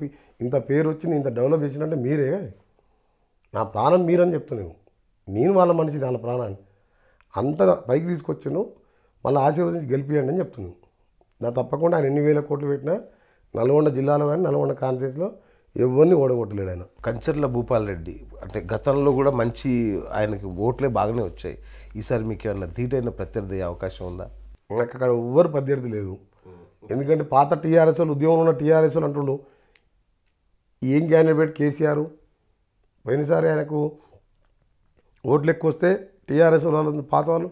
ఇంత పేరు వచ్చింది ఇంత డెవలప్ చేసినంటే మీరే నా ప్రాణం మీరని నేను నేను వాళ్ళ మనిషి వాళ్ళ ప్రాణాన్ని అంత పైకి తీసుకొచ్చాను మళ్ళీ ఆశీర్వదించి గెలిపియండి అని చెప్తున్నాను నా తప్పకుండా ఆయన ఎన్ని వేల కోట్లు పెట్టినా నల్గొండ జిల్లాలో కానీ నల్గొండ కాన్ఫరెన్స్లో ఎవరిని ఓడగొట్టలేడు ఆయన కంచర్ల భూపాల్ రెడ్డి అంటే గతంలో కూడా మంచి ఆయనకి ఓట్లే బాగానే వచ్చాయి ఈసారి మీకు ఏమన్నా ధీటైన ప్రత్యర్థి అయ్యే అవకాశం ఉందా నాకు అక్కడ ఎవ్వరు ప్రత్యర్థి లేదు ఎందుకంటే పాత టీఆర్ఎస్ వాళ్ళు ఉద్యమంలో ఉన్న టీఆర్ఎస్ వాళ్ళు అంటుండు ఏం క్యాండిడేట్ కేసీఆర్ పోయినసారి ఆయనకు ఓట్లు ఎక్కువ వస్తే టీఆర్ఎస్ వాళ్ళు పాత వాళ్ళు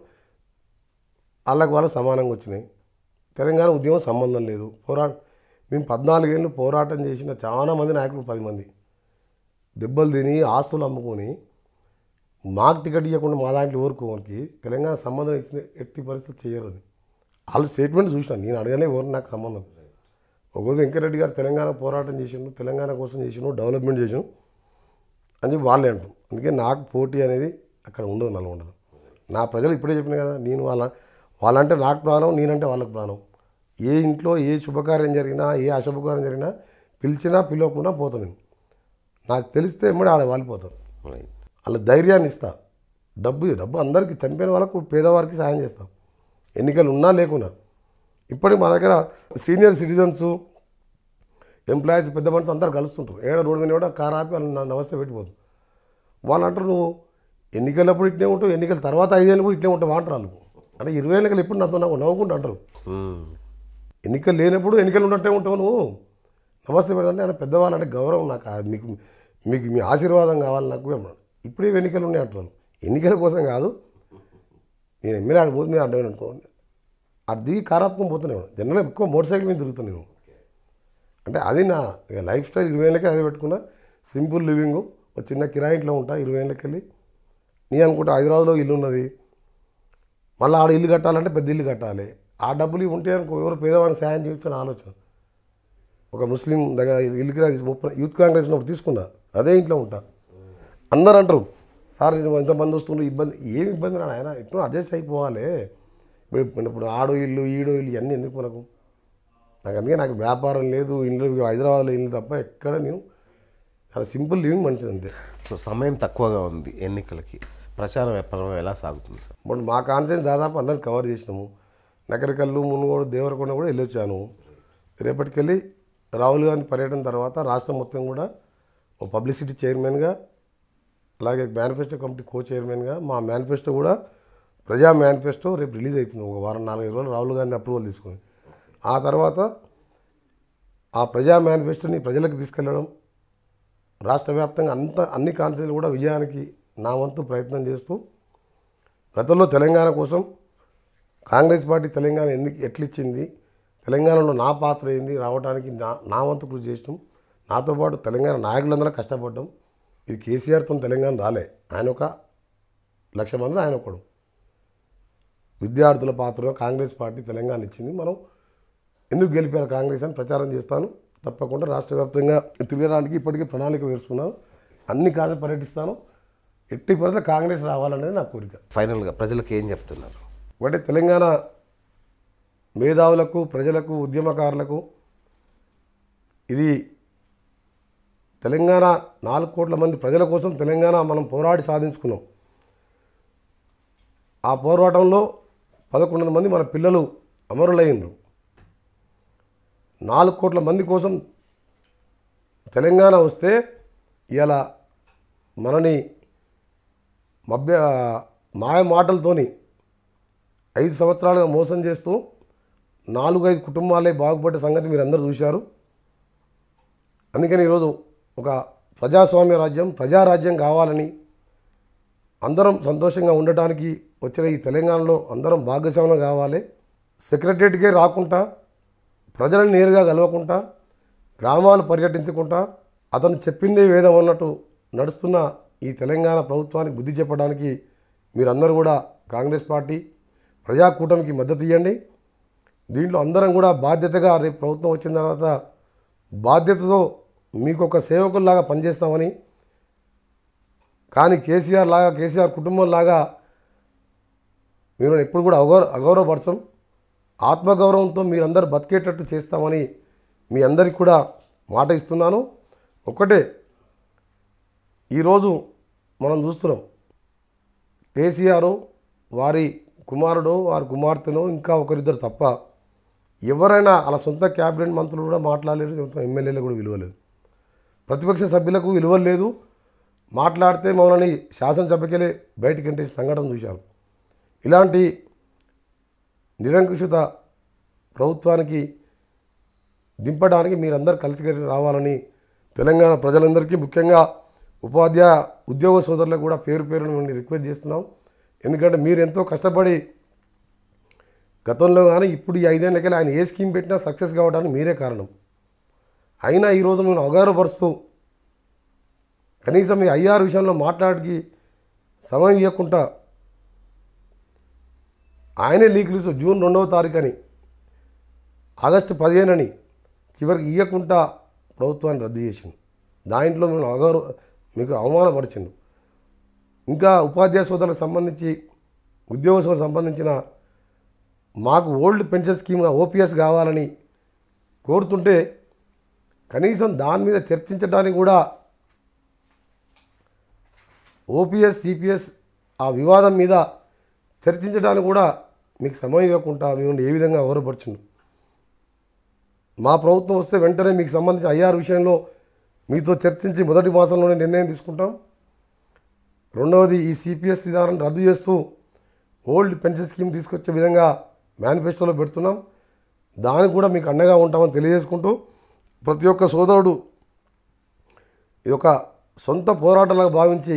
వాళ్ళకు వాళ్ళ సమానంగా వచ్చినాయి తెలంగాణ ఉద్యమం సంబంధం లేదు పోరాట మేము పద్నాలుగేళ్ళు పోరాటం చేసిన చాలామంది నాయకులు పది మంది దెబ్బలు తిని ఆస్తులు అమ్ముకొని మాకు టికెట్ ఇవ్వకుండా మా దాంట్లో ఊరుకోవానికి తెలంగాణ సంబంధం ఇచ్చిన ఎట్టి పరిస్థితులు చేయరని వాళ్ళ స్టేట్మెంట్ చూసాను నేను అడగనే ఎవరు నాకు సంబంధం ఒక వెంకటరెడ్డి గారు తెలంగాణ పోరాటం చేసిండు తెలంగాణ కోసం చేసిండు డెవలప్మెంట్ చేసిండు అని చెప్పి వాళ్ళే అంటాం అందుకే నాకు పోటీ అనేది అక్కడ ఉండదు ఉండదు నా ప్రజలు ఇప్పుడే చెప్పిన కదా నేను వాళ్ళ వాళ్ళంటే నాకు ప్రాణం నేనంటే వాళ్ళకు ప్రాణం ఏ ఇంట్లో ఏ శుభకార్యం జరిగినా ఏ అశుభకార్యం జరిగినా పిలిచినా పిలవకుండా పోతాను నేను నాకు తెలిస్తే ఎమ్మడి ఆడ వాలిపోతాను వాళ్ళ ధైర్యాన్ని ఇస్తా డబ్బు డబ్బు అందరికి చంపిన వాళ్ళకు పేదవారికి సాయం చేస్తాం ఎన్నికలు ఉన్నా లేకున్నా ఇప్పటికి మా దగ్గర సీనియర్ సిటిజన్స్ ఎంప్లాయీస్ పెద్ద మనుషులు అందరు కలుస్తుంటారు ఏడ రోడ్డు మీద కూడా కార్ ఆపి వాళ్ళు నమస్తే పెట్టిపోతుంది వాళ్ళు అంటారు నువ్వు ఎన్నికలప్పుడు ఇట్నే ఉంటావు ఎన్నికల తర్వాత ఐదేళ్ళు కూడా ఇట్నే ఉంటావు అంటారు వాళ్ళు అంటే ఇరవై ఎన్నికలు ఎప్పుడు నాతో నాకు నవ్వుకుంటూ అంటారు ఎన్నికలు లేనప్పుడు ఎన్నికలు ఉన్నట్టే ఉంటావు నువ్వు నమస్తే మేడం అంటే ఆయన పెద్దవాళ్ళు అంటే గౌరవం నాకు మీకు మీకు మీ ఆశీర్వాదం కావాలి నాకు ఇప్పుడే ఎన్నికలు ఉన్నాయి అంటారు ఎన్నికల కోసం కాదు నేను ఎమ్మెల్యే ఆడిపోతుంది మీరు అడ్డం అనుకోండి అటు దిగి కారాపుకొని పోతున్నాను జనరల్ ఎక్కువ మోటార్ సైకిల్ మీద తిరుగుతాను నేను అంటే అది నా లైఫ్ స్టైల్ ఇరవై ఏళ్ళకే అది పెట్టుకున్నా సింపుల్ లివింగు ఒక చిన్న కిరాయి ఇంట్లో ఉంటా ఇరవై వెళ్ళి నీ అనుకుంటా హైదరాబాద్లో ఇల్లు ఉన్నది మళ్ళీ ఆడ ఇల్లు కట్టాలంటే పెద్ద ఇల్లు కట్టాలి ఆ డబ్బులు ఉంటే అనుకో ఎవరు పేదవాడిని సాయం అని ఆలోచన ఒక ముస్లిం దగ్గర ఇల్లు కిరా ముప్పై యూత్ కాంగ్రెస్ ఒకటి తీసుకున్నా అదే ఇంట్లో ఉంటా అందరు అంటారు సార్ నేను ఎంతమంది వస్తున్నారు ఇబ్బంది ఏమి ఇబ్బంది రాడు ఆయన ఇప్పుడు అడ్జస్ట్ అయిపోవాలి ఇప్పుడు ఆడో ఇల్లు ఈడో ఇల్లు ఇవన్నీ ఎందుకు మనకు నాకు అందుకే నాకు వ్యాపారం లేదు ఇండ్లు హైదరాబాద్లో ఇల్లు తప్ప ఎక్కడ నేను చాలా సింపుల్ లివింగ్ మంచిది అంతే సో సమయం తక్కువగా ఉంది ఎన్నికలకి ప్రచారం ఎప్పటి ఎలా సాగుతుంది సార్ ఇప్పుడు మా కాన్సెన్స్ దాదాపు అందరిని కవర్ చేసినాము నకరికల్లు మునుగోడు దేవరకొండ కూడా వెళ్ళొచ్చాను రేపటికెళ్ళి రాహుల్ గాంధీ పర్యటన తర్వాత రాష్ట్రం మొత్తం కూడా ఓ పబ్లిసిటీ చైర్మన్గా అలాగే మేనిఫెస్టో కమిటీ కో చైర్మన్గా మా మేనిఫెస్టో కూడా ప్రజా మేనిఫెస్టో రేపు రిలీజ్ అవుతుంది ఒక వారం నాలుగైదు రోజులు రాహుల్ గాంధీ అప్రూవల్ తీసుకొని ఆ తర్వాత ఆ ప్రజా మేనిఫెస్టోని ప్రజలకు తీసుకెళ్ళడం రాష్ట్ర వ్యాప్తంగా అంత అన్ని కాన్సీలు కూడా విజయానికి నా వంతు ప్రయత్నం చేస్తూ గతంలో తెలంగాణ కోసం కాంగ్రెస్ పార్టీ తెలంగాణ ఎందుకు ఎట్లిచ్చింది తెలంగాణలో నా పాత్ర ఏంది రావడానికి నా నా వంతు కృషి చేసినాం నాతో పాటు తెలంగాణ నాయకులందరూ కష్టపడ్డాం ఇది కేసీఆర్తో తెలంగాణ రాలే ఆయన ఒక లక్ష మంది ఆయన ఒకడు విద్యార్థుల పాత్ర కాంగ్రెస్ పార్టీ తెలంగాణ ఇచ్చింది మనం ఎందుకు గెలిపారు కాంగ్రెస్ అని ప్రచారం చేస్తాను తప్పకుండా రాష్ట్ర వ్యాప్తంగా తిరగడానికి ఇప్పటికీ ప్రణాళిక వేసుకున్నాను అన్ని కాదు పర్యటిస్తాను ఎట్టి పరిధిలో కాంగ్రెస్ రావాలనేది నా కోరిక ఫైనల్గా ప్రజలకు ఏం చెప్తున్నారు ఒకటి తెలంగాణ మేధావులకు ప్రజలకు ఉద్యమకారులకు ఇది తెలంగాణ నాలుగు కోట్ల మంది ప్రజల కోసం తెలంగాణ మనం పోరాడి సాధించుకున్నాం ఆ పోరాటంలో పదకొండు మంది మన పిల్లలు అమరులైనరు నాలుగు కోట్ల మంది కోసం తెలంగాణ వస్తే ఇలా మనని మభ్య మాయ మాటలతోని ఐదు సంవత్సరాలుగా మోసం చేస్తూ నాలుగైదు కుటుంబాలే బాగుపడే సంగతి మీరు అందరూ చూశారు అందుకని ఈరోజు ఒక ప్రజాస్వామ్య రాజ్యం ప్రజారాజ్యం కావాలని అందరం సంతోషంగా ఉండటానికి వచ్చిన ఈ తెలంగాణలో అందరం భాగస్వామ్యం కావాలి సెక్రటరియట్కే రాకుండా ప్రజలను నేరుగా కలవకుండా గ్రామాలు పర్యటించకుండా అతను చెప్పిందే వేదం అన్నట్టు నడుస్తున్న ఈ తెలంగాణ ప్రభుత్వానికి బుద్ధి చెప్పడానికి మీరందరూ కూడా కాంగ్రెస్ పార్టీ ప్రజాకూటమికి మద్దతు ఇవ్వండి దీంట్లో అందరం కూడా బాధ్యతగా రేపు ప్రభుత్వం వచ్చిన తర్వాత బాధ్యతతో మీకు ఒక సేవకుల్లాగా పనిచేస్తామని కానీ కేసీఆర్ లాగా కేసీఆర్ కుటుంబంలాగా మీరు ఎప్పుడు కూడా అగౌర అగౌరవపరచం ఆత్మగౌరవంతో మీరందరూ బతికేటట్టు చేస్తామని మీ అందరికి కూడా మాట ఇస్తున్నాను ఒక్కటే ఈరోజు మనం చూస్తున్నాం కేసీఆర్ వారి కుమారుడు వారి కుమార్తెను ఇంకా ఒకరిద్దరు తప్ప ఎవరైనా అలా సొంత క్యాబినెట్ మంత్రులు కూడా మాట్లాడలేరు సొంత ఎమ్మెల్యేలు కూడా విలువలేదు ప్రతిపక్ష సభ్యులకు విలువ లేదు మాట్లాడితే మమ్మల్ని శాసనసభకెళ్ళి బయటకంటే సంఘటన చూశారు ఇలాంటి నిరంకుశత ప్రభుత్వానికి దింపడానికి మీరందరూ కలిసి రావాలని తెలంగాణ ప్రజలందరికీ ముఖ్యంగా ఉపాధ్యాయ ఉద్యోగ సోదరులకు కూడా పేరు పేరును మిమ్మల్ని రిక్వెస్ట్ చేస్తున్నాం ఎందుకంటే మీరు ఎంతో కష్టపడి గతంలో కానీ ఇప్పుడు ఈ ఐదేళ్ళకి ఆయన ఏ స్కీమ్ పెట్టినా సక్సెస్ కావడానికి మీరే కారణం అయినా ఈరోజు మేము అవగాహనపరుస్తూ కనీసం ఈ ఐఆర్ విషయంలో మాట్లాడికి సమయం ఇవ్వకుండా ఆయనే లీకులు ఇస్తూ జూన్ రెండవ తారీఖు అని ఆగస్టు పదిహేను అని చివరికి ఇవ్వకుండా ప్రభుత్వాన్ని రద్దు చేసిండు దాంట్లో మిమ్మల్ని అగౌరవ మీకు అవమానపరిచిండు ఇంకా ఉపాధ్యాయ సోదరులకు సంబంధించి ఉద్యోగస్తులకు సంబంధించిన మాకు ఓల్డ్ పెన్షన్ స్కీమ్గా ఓపీఎస్ కావాలని కోరుతుంటే కనీసం దాని మీద చర్చించడానికి కూడా ఓపీఎస్ సిపిఎస్ ఆ వివాదం మీద చర్చించడానికి కూడా మీకు సమయం ఇవ్వకుండా మిమ్మల్ని ఏ విధంగా గౌరవపరచును మా ప్రభుత్వం వస్తే వెంటనే మీకు సంబంధించి ఐఆర్ విషయంలో మీతో చర్చించి మొదటి మాసంలోనే నిర్ణయం తీసుకుంటాం రెండవది ఈ సిపిఎస్ విధానం రద్దు చేస్తూ ఓల్డ్ పెన్షన్ స్కీమ్ తీసుకొచ్చే విధంగా మేనిఫెస్టోలో పెడుతున్నాం దానికి కూడా మీకు అండగా ఉంటామని తెలియజేసుకుంటూ ప్రతి ఒక్క సోదరుడు ఈ యొక్క సొంత పోరాటంలాగా భావించి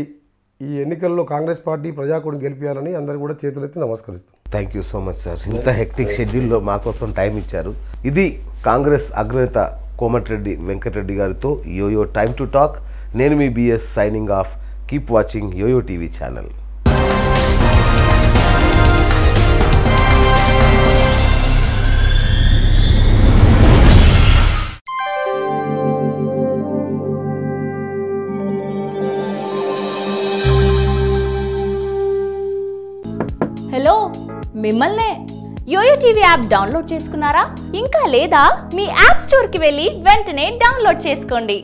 ఈ ఎన్నికల్లో కాంగ్రెస్ పార్టీ ప్రజాకూడిని గెలిపించాలని అందరూ కూడా చేతులెత్తి నమస్కరిస్తాం thank you so much sir ఇంత హెక్టిక్ షెడ్యూల్లో మా కోసం టైం ఇచ్చారు ఇది కాంగ్రెస్ అగ్రనేత కోమటిరెడ్డి వెంకటరెడ్డి గారితో యోయో టైమ్ టు టాక్ నేను మీ B S signing off keep watching YoYo TV channel మిమ్మల్నే యోయో టీవీ యాప్ డౌన్లోడ్ చేసుకున్నారా ఇంకా లేదా మీ యాప్ స్టోర్కి వెళ్ళి వెంటనే డౌన్లోడ్ చేసుకోండి